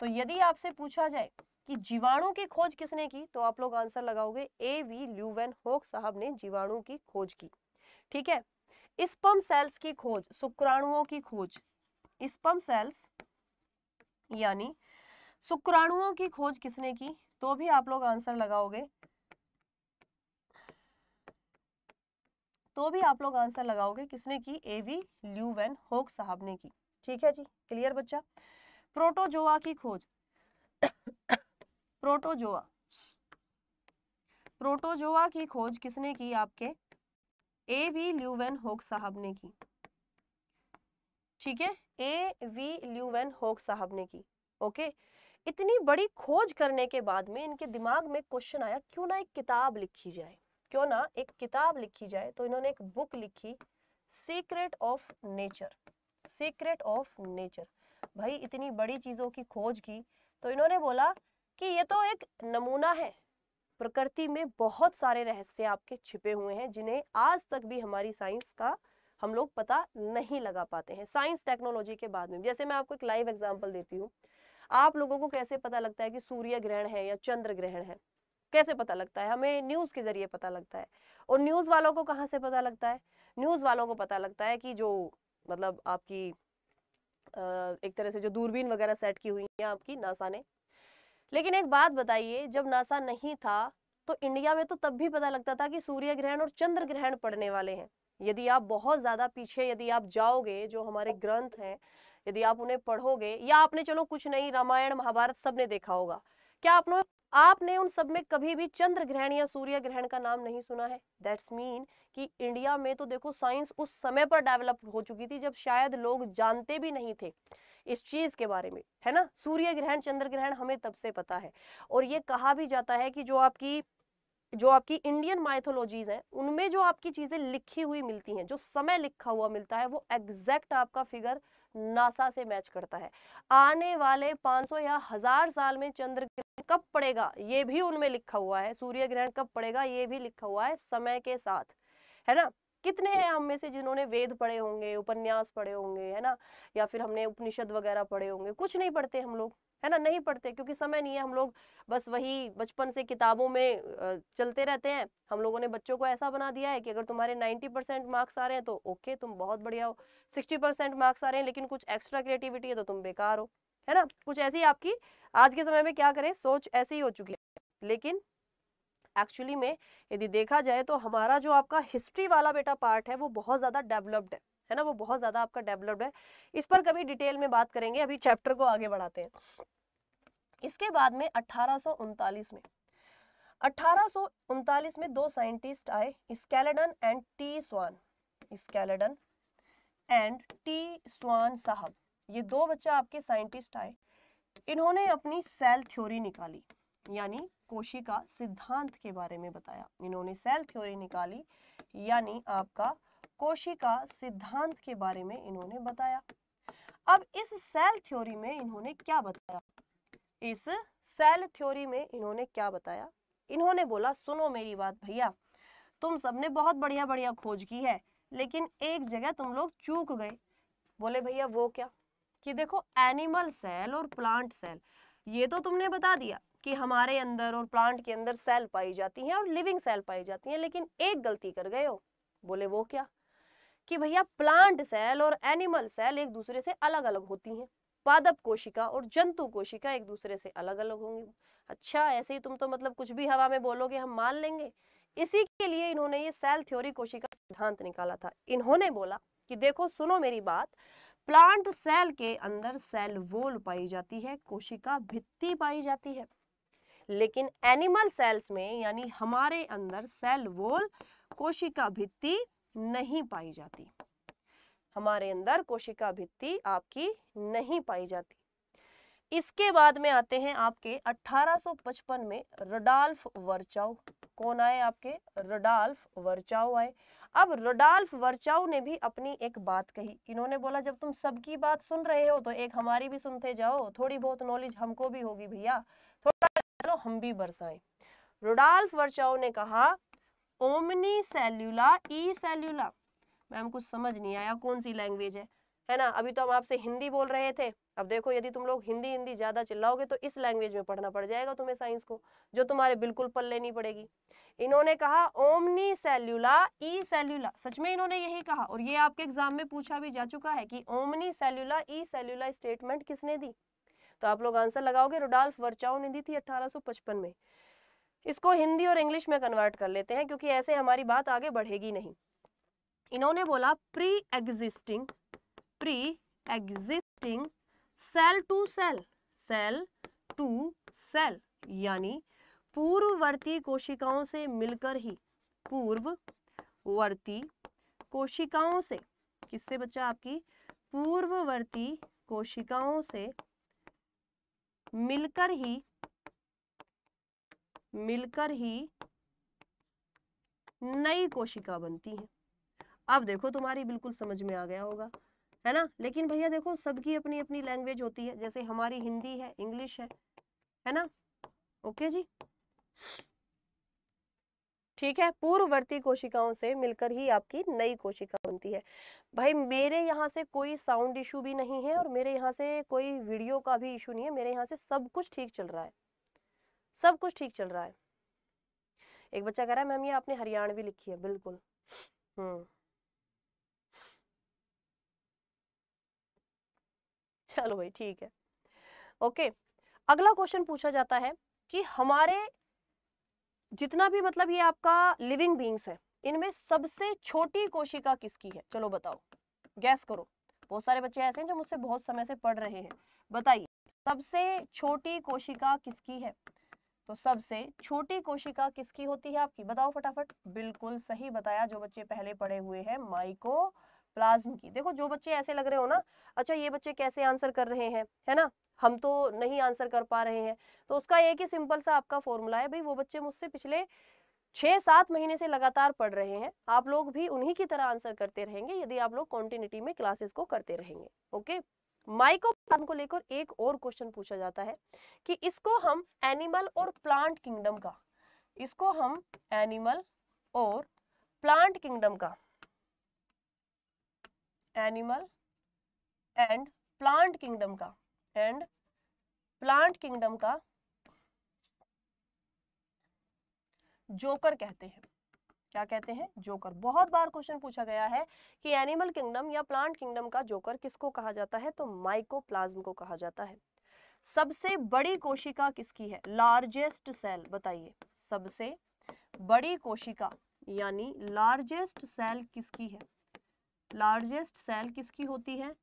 S1: तो यदि आपसे पूछा जाए कि जीवाणु की खोज किसने की तो आप लोग आंसर लगाओगे ए वी ल्यूवेन होक साहब ने जीवाणु की खोज की ठीक है स्पम सेल्स की खोज शुक्राणुओं की खोज स्पम सेल्स यानी शुक्राणुओं की खोज किसने की तो भी आप लोग आंसर लगाओगे तो भी आप लोग आंसर लगाओगे किसने की ए वी ल्यू वैन होक साहब ने की ठीक है जी क्लियर बच्चा प्रोटोजोआ की खोज प्रोटोजोआ प्रोटोजोआ की खोज किसने की आपके ए वी ल्यूवेन होक साहब ने की ठीक है ए वी ल्यूवेन होक साहब ने की ओके इतनी बड़ी खोज करने के बाद में इनके दिमाग में क्वेश्चन आया क्यों ना एक किताब लिखी जाए क्यों ना एक किताब लिखी जाए तो इन्होंने एक बुक लिखी secret of nature secret of nature भाई इतनी बड़ी चीज़ों की खोज की तो इन्होंने बोला कि ये तो एक नमूना है प्रकृति में बहुत सारे रहस्य आपके छिपे हुए हैं जिन्हें आज तक भी हमारी साइंस का हम लोग पता नहीं लगा पाते हैं साइंस टेक्नोलॉजी के बाद में जैसे मैं आपको एक लाइव एग्जाम्पल देती हूँ आप लोगों को कैसे पता लगता है कि सूर्य ग्रहण है या चंद्र ग्रहण है कैसे पता लगता है हमें न्यूज़ के ज़रिए पता लगता है और न्यूज़ वालों को कहाँ से पता लगता है न्यूज़ वालों को पता लगता है कि जो मतलब आपकी एक तरह से जो दूरबीन वगैरह सेट की हुई हैं आपकी नासा ने लेकिन एक बात बताइए जब नासा नहीं था तो इंडिया में तो तब भी पता लगता था कि सूर्य ग्रहण और चंद्र ग्रहण पड़ने वाले हैं यदि आप बहुत ज़्यादा पीछे यदि आप जाओगे जो हमारे ग्रंथ हैं यदि आप उन्हें पढ़ोगे या आपने चलो कुछ नहीं रामायण महाभारत सबने देखा होगा क्या आपने आपने उन सब में कभी भी चंद्र ग्रहण या सूर्य ग्रहण का नाम नहीं सुना है दैट्स मीन कि इंडिया में तो देखो साइंस उस समय पर डेवलप हो चुकी थी जब शायद लोग जानते भी नहीं थे इस चीज़ के बारे में है ना सूर्य ग्रहण चंद्र ग्रहण हमें तब से पता है और ये कहा भी जाता है कि जो आपकी जो आपकी इंडियन माइथोलॉजीज हैं उनमें जो आपकी चीज़ें लिखी हुई मिलती हैं जो समय लिखा हुआ मिलता है वो एग्जैक्ट आपका फिगर नासा से मैच करता है आने वाले 500 या हज़ार साल में चंद्र कब पड़ेगा ये भी उनमें लिखा हुआ है सूर्य ग्रहण कब पड़ेगा ये भी लिखा हुआ है समय के साथ है ना कितने हैं हम में से जिन्होंने वेद पढ़े होंगे उपन्यास पढ़े होंगे है ना या फिर हमने उपनिषद वगैरह पढ़े होंगे कुछ नहीं पढ़ते हम लोग है ना नहीं पढ़ते क्योंकि समय नहीं है हम लोग बस वही बचपन से किताबों में चलते रहते हैं हम लोगों ने बच्चों को ऐसा बना दिया है कि अगर तुम्हारे 90 परसेंट मार्क्स आ रहे हैं तो ओके तुम बहुत बढ़िया हो 60 परसेंट मार्क्स आ रहे हैं लेकिन कुछ एक्स्ट्रा क्रिएटिविटी है तो तुम बेकार हो है ना कुछ ऐसी आपकी आज के समय में क्या करें सोच ऐसी ही हो चुकी है लेकिन एक्चुअली में यदि देखा जाए तो हमारा जो आपका हिस्ट्री वाला बेटा पार्ट है वो बहुत ज़्यादा डेवलप्ड है है ना वो बहुत ज़्यादा आपका डेवलप्ड है इस पर कभी डिटेल में बात करेंगे अभी चैप्टर को आगे बढ़ाते हैं इसके बाद में अठारह में अठारह में दो साइंटिस्ट आए Schleiden and T Swann Schleiden and T Swann साहब ये दो बच्चे आपके साइंटिस्ट आए इन्होंने अपनी सेल थ्योरी निकाली यानी कोशिका सिद्धांत के बारे में बताया इन्होंने सेल थ्योरी निकाली यानी आपका कोशिका सिद्धांत के बारे में इन्होंने बताया अब इस सेल थ्योरी में इन्होंने क्या बताया इस सेल थ्योरी में इन्होंने क्या बताया इन्होंने बोला सुनो मेरी बात भैया तुम सबने बहुत बढ़िया बढ़िया खोज की है लेकिन एक जगह तुम लोग चूक गए बोले भैया वो क्या कि देखो एनिमल सेल और प्लांट सेल ये तो तुमने बता दिया कि हमारे अंदर और प्लांट के अंदर सेल पाई जाती हैं और लिविंग सेल पाई जाती हैं लेकिन एक गलती कर गए हो बोले वो क्या कि भैया प्लांट सेल और एनिमल सेल एक दूसरे से अलग अलग होती हैं पादप कोशिका और जंतु कोशिका एक दूसरे से अलग अलग होंगी अच्छा ऐसे ही तुम तो मतलब कुछ भी हवा में बोलोगे हम मान लेंगे इसी के लिए इन्होंने ये सेल थ्योरी कोशिका सिद्धांत निकाला था इन्होंने बोला कि देखो सुनो मेरी बात प्लांट सेल के अंदर सेल वोल पाई जाती है कोशिका भित्ति पाई जाती है लेकिन एनिमल सेल्स में यानी हमारे अंदर सेल वोल कोशिका भित्ति नहीं पाई जाती हमारे अंदर कोशिका भित्ति आपकी नहीं पाई जाती इसके बाद में आते हैं आपके 1855 में रडाल्फ वर्चाओ कौन आए आपके रडाल्फ वर्चाओ आए अब रोडाल्फ वर्चाउ ने भी अपनी एक बात कही इन्होंने बोला जब तुम सबकी बात सुन रहे हो तो एक हमारी भी सुनते जाओ थोड़ी बहुत नॉलेज हमको भी होगी भैया थोड़ा चलो हम भी बरसाएं रोडाल्फ वर्चाओ ने कहा ओमनी सेल्यूला ई सेल्यूला मैम कुछ समझ नहीं आया कौन सी लैंग्वेज है है ना अभी तो हम आपसे हिंदी बोल रहे थे अब देखो यदि तुम लोग हिंदी हिंदी ज़्यादा चिल्लाओगे तो इस लैंग्वेज में पढ़ना पड़ जाएगा तुम्हें साइंस को जो तुम्हारे बिल्कुल पल लेनी पड़ेगी इन्होंने कहा ओमनी सेल्यूला ई सेल्यूला सच में इन्होंने यही कहा और ये आपके एग्जाम में पूछा भी जा चुका है कि ओमनी सेल्यूला ई सेल्यूला स्टेटमेंट किसने दी तो आप लोग आंसर लगाओगे रुडाल्फ वर्चाओ ने दी थी अठारह में इसको हिंदी और इंग्लिश में कन्वर्ट कर लेते हैं क्योंकि ऐसे हमारी बात आगे बढ़ेगी नहीं इन्होंने बोला preexisting preexisting cell to cell cell to cell यानी पूर्ववर्ती कोशिकाओं से मिलकर ही पूर्ववर्ती कोशिकाओं से किससे बच्चा आपकी पूर्ववर्ती कोशिकाओं से मिलकर ही मिलकर ही नई कोशिका बनती है अब देखो तुम्हारी बिल्कुल समझ में आ गया होगा है ना लेकिन भैया देखो सबकी अपनी अपनी लैंग्वेज होती है जैसे हमारी हिंदी है इंग्लिश है है ना ओके जी ठीक है पूर्ववर्ती कोशिकाओं से मिलकर ही आपकी नई कोशिका बनती है भाई मेरे यहाँ से कोई साउंड इशू भी नहीं है और मेरे यहाँ से कोई वीडियो का भी इशू नहीं है मेरे यहाँ से सब कुछ ठीक चल रहा है सब कुछ ठीक चल रहा है एक बच्चा कह रहा है मैम ये आपने हरियाणवी लिखी है बिल्कुल हम्म चलो भाई ठीक है ओके अगला क्वेश्चन पूछा जाता है कि हमारे जितना भी मतलब ये आपका लिविंग बींग्स है इनमें सबसे छोटी कोशिका किसकी है चलो बताओ गैस करो बहुत सारे बच्चे ऐसे हैं जो मुझसे बहुत समय से पढ़ रहे हैं बताइए सबसे छोटी कोशिका किसकी है तो सबसे छोटी कोशिका किसकी होती है आपकी बताओ फटाफट बिल्कुल सही बताया जो बच्चे पहले पढ़े हुए हैं माइको प्लाज्म की देखो जो बच्चे ऐसे लग रहे हो ना अच्छा ये बच्चे कैसे आंसर कर रहे हैं है ना हम तो नहीं आंसर कर पा रहे हैं तो उसका एक ही सिंपल सा आपका फॉर्मूला है भाई वो बच्चे मुझसे पिछले छः सात महीने से लगातार पढ़ रहे हैं आप लोग भी उन्हीं की तरह आंसर करते रहेंगे यदि आप लोग कॉन्टिन्यूटी में क्लासेस को करते रहेंगे ओके माइकोप्लाज्म को लेकर एक और क्वेश्चन पूछा जाता है कि इसको हम एनिमल और प्लांट किंगडम का इसको हम एनिमल और प्लांट किंगडम का एनिमल एंड प्लांट किंगडम का एंड प्लांट किंगडम का जोकर कहते हैं क्या कहते हैं जोकर बहुत बार क्वेश्चन पूछा गया है कि एनिमल किंगडम या प्लांट किंगडम का जोकर किसको कहा जाता है तो माइकोप्लाज्म को कहा जाता है सबसे बड़ी कोशिका किसकी है लार्जेस्ट सेल बताइए सबसे बड़ी कोशिका यानी लार्जेस्ट सेल किसकी है लार्जेस्ट सेल किसकी होती है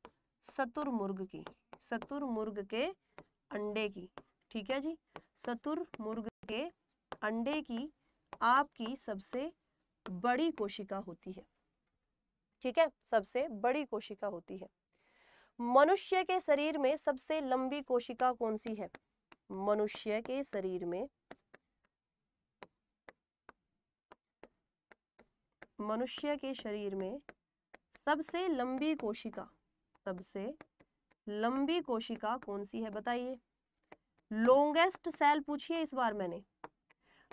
S1: सतुरमुर्ग की सतुरमुर्ग के अंडे की ठीक है जी सतुरमुर्ग के अंडे की आपकी सबसे बड़ी कोशिका होती है ठीक है सबसे बड़ी कोशिका होती है मनुष्य के शरीर में सबसे लंबी कोशिका कौन सी है मनुष्य के शरीर में मनुष्य के शरीर में सबसे लंबी कोशिका सबसे लंबी कोशिका कौन सी है बताइए लॉन्गेस्ट सेल पूछिए इस बार मैंने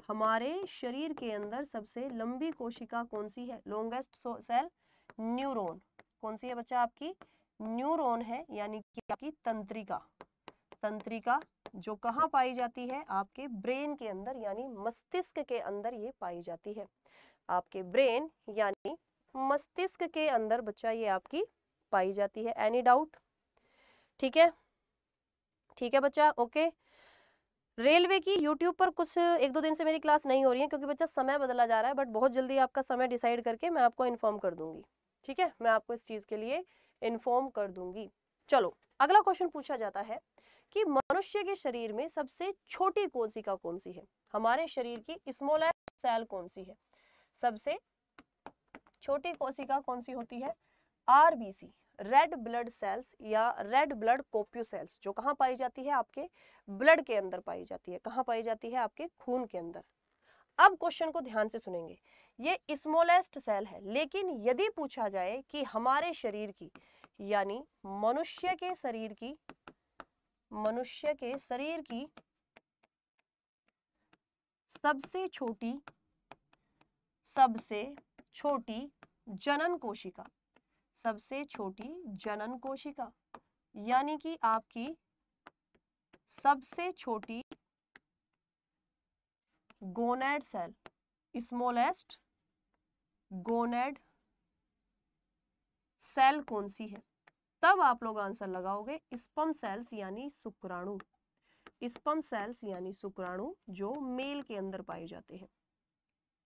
S1: हमारे शरीर के अंदर सबसे लंबी कोशिका कौन सी है लॉन्गेस्ट सेल न्यूरॉन कौन सी है बच्चा आपकी न्यूरॉन है यानी कि आपकी तंत्रिका तंत्रिका जो कहाँ पाई जाती है आपके ब्रेन के अंदर यानी मस्तिष्क के अंदर ये पाई जाती है आपके ब्रेन यानी मस्तिष्क के अंदर बच्चा ये आपकी पाई जाती है एनी डाउट ठीक है ठीक है बच्चा ओके रेलवे की यूट्यूब पर कुछ एक दो दिन से मेरी क्लास नहीं हो रही है क्योंकि बच्चा समय बदला जा रहा है बट बहुत जल्दी आपका समय डिसाइड करके मैं आपको इन्फॉर्म कर दूंगी ठीक है मैं आपको इस चीज़ के लिए इन्फॉर्म कर दूंगी चलो अगला क्वेश्चन पूछा जाता है कि मनुष्य के शरीर में सबसे छोटी कोशिका कौन सी है हमारे शरीर की स्मॉलेस्ट सेल कौन सी है सबसे छोटी कोशिका कौन सी होती है आरबीसी रेड ब्लड सेल्स या रेड ब्लड कोप्यू सेल्स जो कहाँ पाई जाती है आपके ब्लड के अंदर पाई जाती है कहाँ पाई जाती है आपके खून के अंदर अब क्वेश्चन को ध्यान से सुनेंगे ये स्मोलेस्ट सेल है लेकिन यदि पूछा जाए कि हमारे शरीर की यानी मनुष्य के शरीर की मनुष्य के शरीर की सबसे छोटी सबसे छोटी जनन कोशिका सबसे छोटी जनन कोशिका यानी कि आपकी सबसे छोटी gonad cell smallest gonad cell कौन सी है तब आप लोग आंसर लगाओगे स्पम सेल्स यानी शुक्राणु स्पम सेल्स यानी शुक्राणु जो मेल के अंदर पाए जाते हैं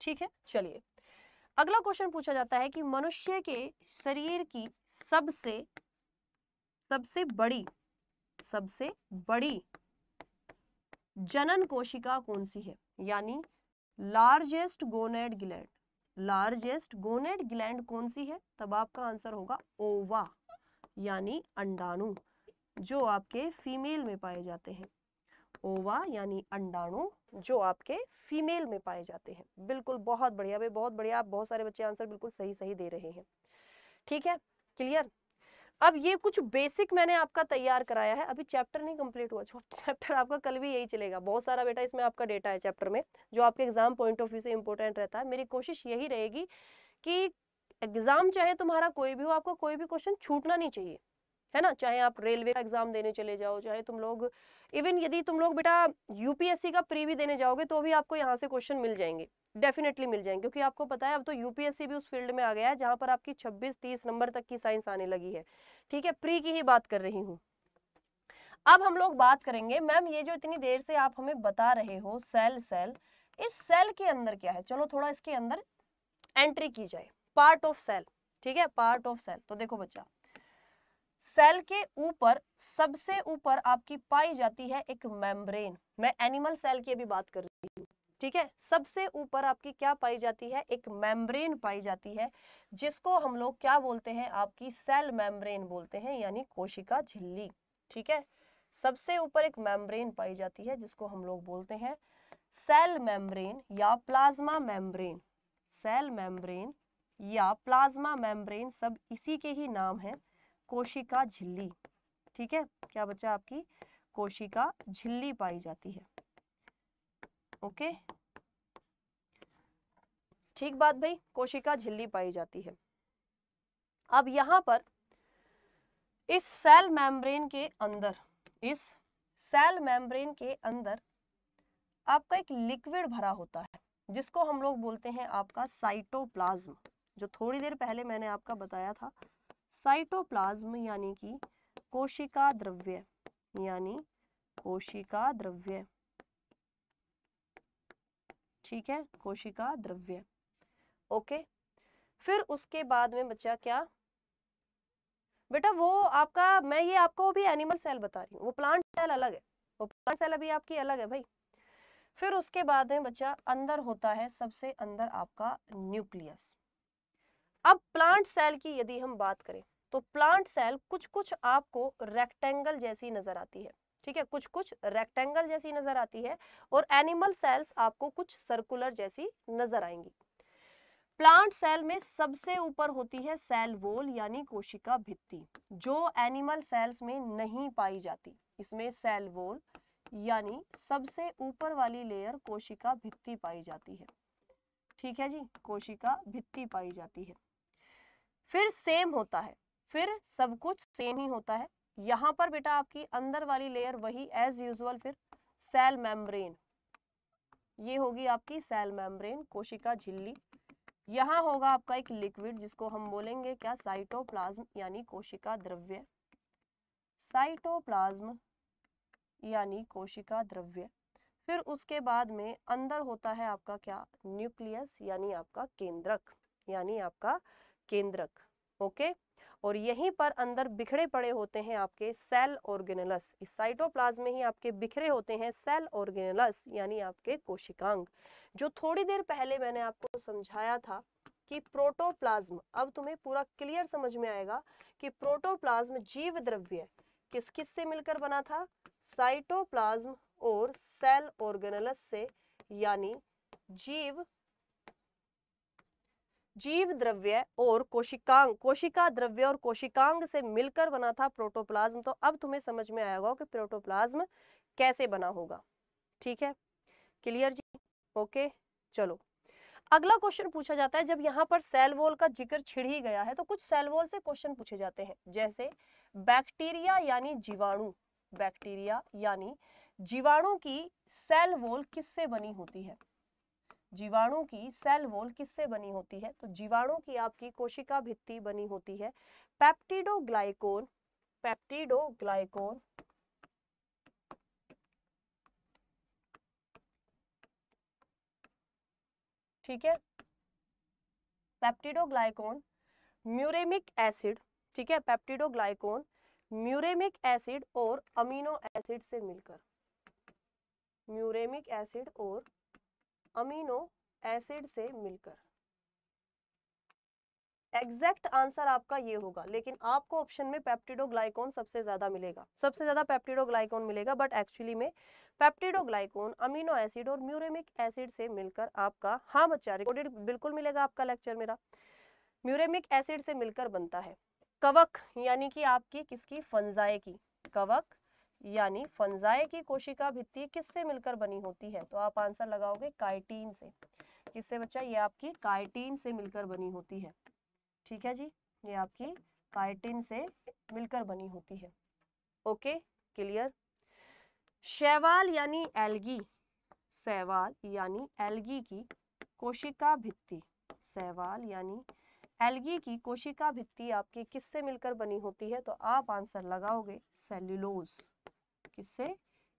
S1: ठीक है चलिए अगला क्वेश्चन पूछा जाता है कि मनुष्य के शरीर की सबसे सबसे बड़ी सबसे बड़ी जनन कोशिका कौन सी है यानी largest gonad gland largest gonad gland कौन सी है तब आपका आंसर होगा ओवा यानी अंडाणु जो आपके फीमेल में पाए जाते हैं ओवा यानी अंडाणु जो आपके फीमेल में पाए जाते हैं बिल्कुल बहुत बढ़िया भाई बहुत बढ़िया आप बहुत सारे बच्चे आंसर बिल्कुल सही सही दे रहे हैं ठीक है क्लियर अब ये कुछ बेसिक मैंने आपका तैयार कराया है अभी चैप्टर नहीं कंप्लीट हुआ चैप्टर आपका कल भी यही चलेगा बहुत सारा बेटा इसमें आपका डेटा है चैप्टर में जो आपके एग्जाम पॉइंट ऑफ व्यू से इंपॉर्टेंट रहता है मेरी कोशिश यही रहेगी कि एग्जाम चाहे तुम्हारा कोई भी हो आपका कोई भी क्वेश्चन छूटना नहीं चाहिए है ना चाहे आप रेलवे का एग्जाम देने चले जाओ चाहे तुम लोग इवन यदि तुम लोग बेटा यूपीएससी का प्री भी देने जाओगे तो भी आपको यहाँ से क्वेश्चन मिल जाएंगे डेफिनेटली मिल जाएंगे क्योंकि आपको पता है अब तो यूपीएससी भी उस फील्ड में आ गया है जहाँ पर आपकी छब्बीस तीस नंबर तक की साइंस आने लगी है ठीक है प्री की ही बात कर रही हूँ अब हम लोग बात करेंगे मैम ये जो इतनी देर से आप हमें बता रहे हो सेल सेल इस सेल के अंदर क्या है चलो थोड़ा इसके अंदर एंट्री की जाए पार्ट ऑफ सेल ठीक है पार्ट ऑफ सेल तो देखो बच्चा सेल के ऊपर सबसे ऊपर आपकी पाई जाती है एक मेम्ब्रेन मैं एनिमल सेल की अभी बात कर रही हूँ ठीक है सबसे ऊपर आपकी क्या पाई जाती है एक मेम्ब्रेन पाई जाती है जिसको हम लोग क्या बोलते हैं आपकी सेल मेम्ब्रेन बोलते हैं यानी कोशिका झिल्ली ठीक है सबसे ऊपर एक मेम्ब्रेन पाई जाती है जिसको हम लोग बोलते हैं सेल मेम्ब्रेन या प्लाज्मा मेम्ब्रेन सेल मेम्ब्रेन या प्लाज्मा मेम्ब्रेन सब इसी के ही नाम है कोशिका झिल्ली ठीक है क्या बच्चा आपकी कोशिका झिल्ली पाई जाती है ओके ठीक बात भाई कोशिका झिल्ली पाई जाती है अब यहां पर इस सेल मेम्ब्रेन के अंदर इस सेल मेम्ब्रेन के अंदर आपका एक लिक्विड भरा होता है जिसको हम लोग बोलते हैं आपका साइटोप्लाज्म जो थोड़ी देर पहले मैंने आपका बताया था साइटोप्लाज्म यानी कि कोशिका द्रव्य यानी कोशिका द्रव्य ठीक है कोशिका द्रव्य ओके फिर उसके बाद में बच्चा क्या बेटा वो आपका मैं ये आपको भी एनिमल सेल बता रही हूँ वो प्लांट सेल अलग है वो प्लांट सेल अभी आपकी अलग है भाई फिर उसके बाद में बच्चा अंदर होता है सबसे अंदर आपका न्यूक्लियस अब प्लांट सेल की यदि हम बात करें तो प्लांट सेल कुछ कुछ आपको रेक्टेंगल जैसी नजर आती है ठीक है कुछ कुछ रेक्टेंगल जैसी नजर आती है और एनिमल सेल्स आपको कुछ सर्कुलर जैसी नजर आएंगी प्लांट सेल में सबसे ऊपर होती है सेल वोल यानी कोशिका भित्ति जो एनिमल सेल्स में नहीं पाई जाती इसमें सेल वोल यानी सबसे ऊपर वाली लेयर कोशिका भित्ति पाई जाती है ठीक है जी कोशिका भित्ति पाई जाती है फिर सेम होता है फिर सब कुछ सेम ही होता है यहाँ पर बेटा आपकी अंदर वाली लेयर वही एज यूजल फिर सेल मेम्ब्रेन ये होगी आपकी सेल मेम्ब्रेन कोशिका झिल्ली यहाँ होगा आपका एक लिक्विड जिसको हम बोलेंगे क्या साइटोप्लाज्म यानी कोशिका द्रव्य साइटोप्लाज्म यानी कोशिका द्रव्य फिर उसके बाद में अंदर होता है आपका क्या न्यूक्लियस यानी आपका केंद्रक यानी आपका केंद्रक ओके और यहीं पर अंदर बिखरे पड़े होते हैं आपके सेल ऑर्गेनलस इस साइटोप्लाज्म में ही आपके बिखरे होते हैं सेल ऑर्गेनलस यानी आपके कोशिकांग जो थोड़ी देर पहले मैंने आपको समझाया था कि प्रोटोप्लाज्म अब तुम्हें पूरा क्लियर समझ में आएगा कि प्रोटोप्लाज्म जीव द्रव्य किस किस से मिलकर बना था साइटोप्लाज्म और सेल ऑर्गेनलस से यानी जीव जीव द्रव्य और कोशिकांग कोशिका द्रव्य और कोशिकांग से मिलकर बना था प्रोटोप्लाज्म तो अब तुम्हें समझ में आया होगा कि प्रोटोप्लाज्म कैसे बना होगा ठीक है क्लियर जी ओके चलो अगला क्वेश्चन पूछा जाता है जब यहाँ पर सेल वॉल का जिक्र छिड़ ही गया है तो कुछ सेल वॉल से क्वेश्चन पूछे जाते हैं जैसे बैक्टीरिया यानी जीवाणु बैक्टीरिया यानी जीवाणु की सेल वॉल किससे बनी होती है जीवाणु की सेल वॉल किससे बनी होती है तो जीवाणु की आपकी कोशिका भित्ति बनी होती है पैप्टिडो ग्लाइकोन ठीक है पैप्टिडोग्लाइकोन म्यूरेमिक एसिड ठीक है ग्लाइकोन म्यूरेमिक एसिड और अमीनो एसिड से मिलकर म्यूरेमिक एसिड और अमीनो एसिड से मिलकर एग्जैक्ट आंसर आपका ये होगा लेकिन आपको ऑप्शन में पेप्टिडोग्लाइकोन सबसे ज्यादा मिलेगा सबसे ज्यादा पेप्टिडोग्लाइकोन मिलेगा बट एक्चुअली में पेप्टिडोग्लाइकोन अमीनो एसिड और म्यूरेमिक एसिड से मिलकर आपका हाँ बच्चा रिकॉर्डेड बिल्कुल मिलेगा आपका लेक्चर मेरा म्यूरेमिक एसिड से मिलकर बनता है कवक यानी कि आपकी किसकी फंजाए की कवक यानी फंजाए की कोशिका भित्ति किससे मिलकर बनी होती है तो आप आंसर लगाओगे काइटीन से किससे बच्चा ये आपकी काइटीन से मिलकर बनी होती है ठीक है जी ये आपकी काइटीन से मिलकर बनी होती है ओके क्लियर शैवाल यानी एल्गी शैवाल यानी एल्गी की कोशिका भित्ति शैवाल यानी एल्गी की कोशिका भित्ति आपकी किससे मिलकर बनी होती है तो आप आंसर लगाओगे सेल्यूलोज किससे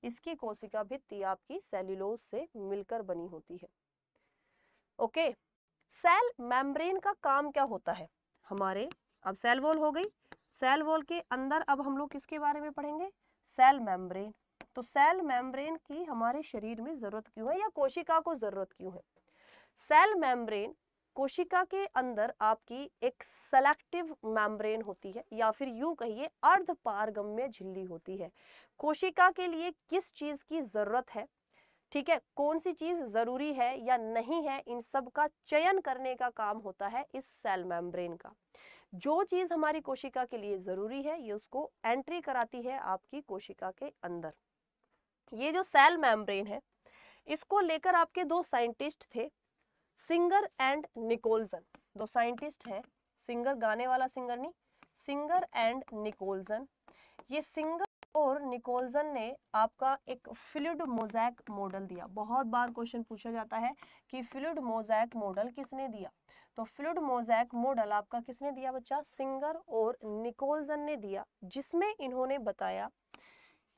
S1: इसकी कोशिका भित्ति आपकी सेल्यूलोज से मिलकर बनी होती है ओके सेल मेम्ब्रेन का काम क्या होता है हमारे अब सेल वॉल हो गई सेल वॉल के अंदर अब हम लोग किसके बारे में पढ़ेंगे सेल मेम्ब्रेन तो सेल मेम्ब्रेन की हमारे शरीर में ज़रूरत क्यों है या कोशिका को ज़रूरत क्यों है सेल मेम्ब्रेन कोशिका के अंदर आपकी एक सेलेक्टिव मैम्ब्रेन होती है या फिर यूं कहिए अर्ध पारगम्य झिल्ली होती है कोशिका के लिए किस चीज़ की ज़रूरत है ठीक है कौन सी चीज़ ज़रूरी है या नहीं है इन सब का चयन करने का काम होता है इस सेल मेम्ब्रेन का जो चीज़ हमारी कोशिका के लिए ज़रूरी है ये उसको एंट्री कराती है आपकी कोशिका के अंदर ये जो सेल मेम्ब्रेन है इसको लेकर आपके दो साइंटिस्ट थे सिंगर एंड निकोलजन दो साइंटिस्ट हैं सिंगर गाने वाला सिंगर नहीं सिंगर एंड निकोलजन ये सिंगर और निकोलजन ने आपका एक फ्लूड मोजैक मॉडल दिया बहुत बार क्वेश्चन पूछा जाता है कि फ्लूड मोजैक मॉडल किसने दिया तो फ्लूड मोजैक मॉडल आपका किसने दिया बच्चा सिंगर और निकोलजन ने दिया जिसमें इन्होंने बताया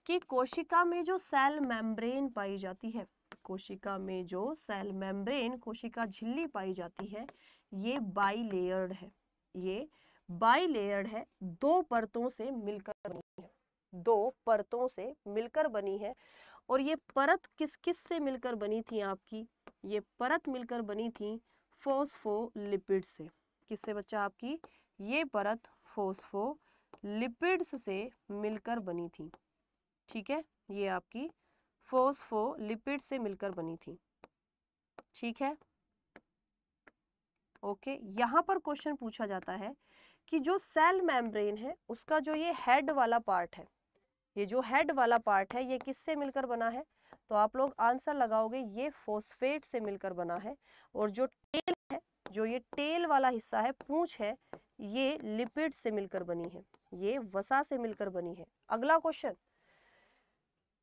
S1: कि कोशिका में जो सेल मेम्ब्रेन पाई जाती है कोशिका में जो सेल मेम्ब्रेन कोशिका झिल्ली पाई जाती है ये बाई लेयर्ड है ये बाई लेयर्ड है दो परतों से मिलकर बनी है दो परतों से मिलकर बनी है और ये परत किस किस से मिलकर बनी थी आपकी ये परत मिलकर बनी थी फोस्फोलिपिड से किससे बच्चा आपकी ये परत फोस्फोलिपिड्स से मिलकर बनी थी ठीक है ये आपकी फोस्फोलिपिड से मिलकर बनी थी ठीक है ओके यहाँ पर क्वेश्चन पूछा जाता है कि जो सेल मेम्ब्रेन है उसका जो ये हेड वाला पार्ट है ये जो हेड वाला पार्ट है ये किससे मिलकर बना है तो आप लोग आंसर लगाओगे ये फोस्फेट से मिलकर बना है और जो टेल है जो ये टेल वाला हिस्सा है पूछ है ये लिपिड से मिलकर बनी है ये वसा से मिलकर बनी है अगला क्वेश्चन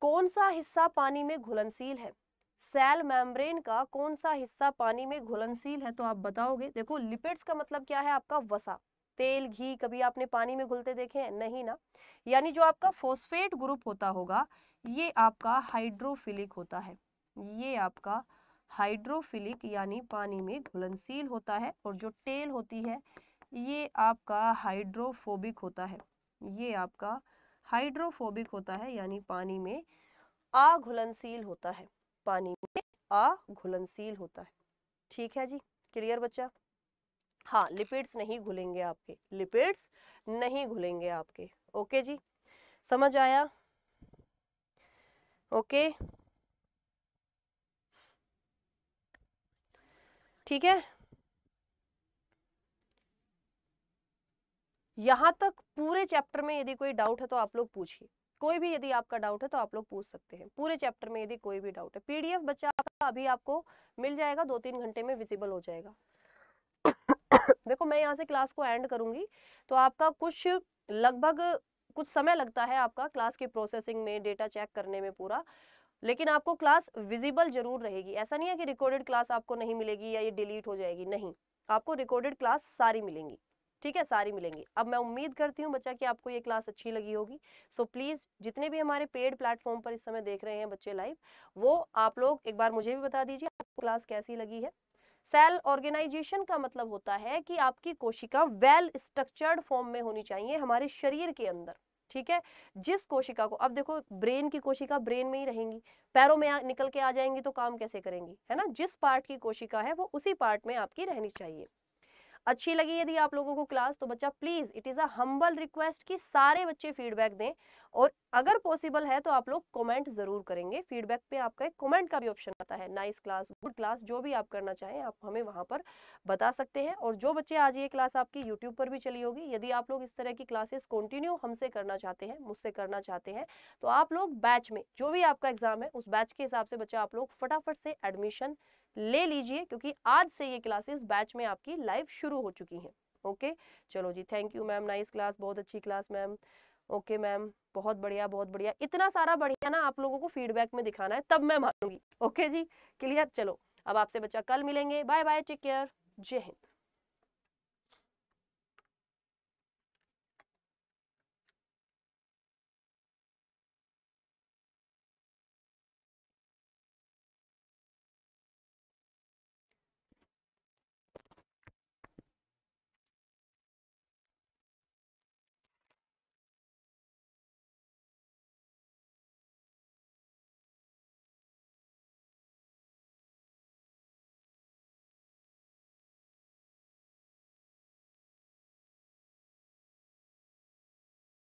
S1: कौन सा हिस्सा पानी में घुलनशील है सेल मेम्ब्रेन का कौन सा हिस्सा पानी में घुलनशील है तो आप बताओगे देखो लिपिड्स का मतलब क्या है आपका वसा तेल घी कभी आपने पानी में घुलते देखे हैं नहीं ना यानी जो आपका फोस्फेट ग्रुप होता होगा ये आपका हाइड्रोफिलिक होता है ये आपका हाइड्रोफिलिक यानी पानी में घुलनशील होता है और जो टेल होती है ये आपका हाइड्रोफोबिक होता है ये आपका हाइड्रोफोबिक होता है यानी पानी में आघुलनशील होता है पानी में आघुलनशील होता है ठीक है जी क्लियर बच्चा हाँ लिपिड्स नहीं घुलेंगे आपके लिपिड्स नहीं घुलेंगे आपके ओके जी समझ आया ओके ठीक है यहाँ तक पूरे चैप्टर में यदि कोई डाउट है तो आप लोग पूछिए कोई भी यदि आपका डाउट है तो आप लोग पूछ सकते हैं पूरे चैप्टर में यदि कोई भी डाउट है पीडीएफ बच्चा आपका अभी आपको मिल जाएगा दो तीन घंटे में विजिबल हो जाएगा देखो मैं यहाँ से क्लास को एंड करूंगी तो आपका कुछ लगभग कुछ समय लगता है आपका क्लास की प्रोसेसिंग में डेटा चेक करने में पूरा लेकिन आपको क्लास विजिबल जरूर रहेगी ऐसा नहीं है कि रिकॉर्डेड क्लास आपको नहीं मिलेगी या ये डिलीट हो जाएगी नहीं आपको रिकॉर्डेड क्लास सारी मिलेंगी ठीक है सारी मिलेंगी अब मैं उम्मीद करती हूँ बच्चा कि आपको ये क्लास अच्छी लगी होगी सो so, प्लीज़ जितने भी हमारे पेड प्लेटफॉर्म पर इस समय देख रहे हैं बच्चे लाइव वो आप लोग एक बार मुझे भी बता दीजिए आपको क्लास कैसी लगी है सेल ऑर्गेनाइजेशन का मतलब होता है कि आपकी कोशिका वेल स्ट्रक्चर्ड फॉर्म में होनी चाहिए हमारे शरीर के अंदर ठीक है जिस कोशिका को अब देखो ब्रेन की कोशिका ब्रेन में ही रहेंगी पैरों में निकल के आ जाएंगी तो काम कैसे करेंगी है ना जिस पार्ट की कोशिका है वो उसी पार्ट में आपकी रहनी चाहिए अच्छी लगी यदि आप लोगों को क्लास तो बच्चा please it is humble request कि सारे बच्चे फीडबैक दें और अगर पॉसिबल है तो आप लोग कमेंट ज़रूर करेंगे फीडबैक पे आपका एक कमेंट का भी ऑप्शन आता है नाइस क्लास गुड क्लास जो भी आप करना चाहें आप हमें वहां पर बता सकते हैं और जो बच्चे आज ये क्लास आपकी यूट्यूब पर भी चली होगी यदि आप लोग इस तरह की क्लासेस कंटिन्यू हमसे करना चाहते हैं मुझसे करना चाहते हैं तो आप लोग बैच में जो भी आपका एग्ज़ाम है उस बैच के हिसाब से बच्चा आप लोग फटाफट से एडमिशन ले लीजिए क्योंकि आज से ये क्लासेस बैच में आपकी लाइव शुरू हो चुकी हैं ओके चलो जी thank you ma'am nice class बहुत अच्छी क्लास मैम ओके मैम बहुत बढ़िया बहुत बढ़िया इतना सारा बढ़िया ना आप लोगों को फीडबैक में दिखाना है तब मैं मानूंगी ओके जी क्लियर चलो अब आपसे बच्चा कल मिलेंगे बाय बाय टेक केयर जय हिंद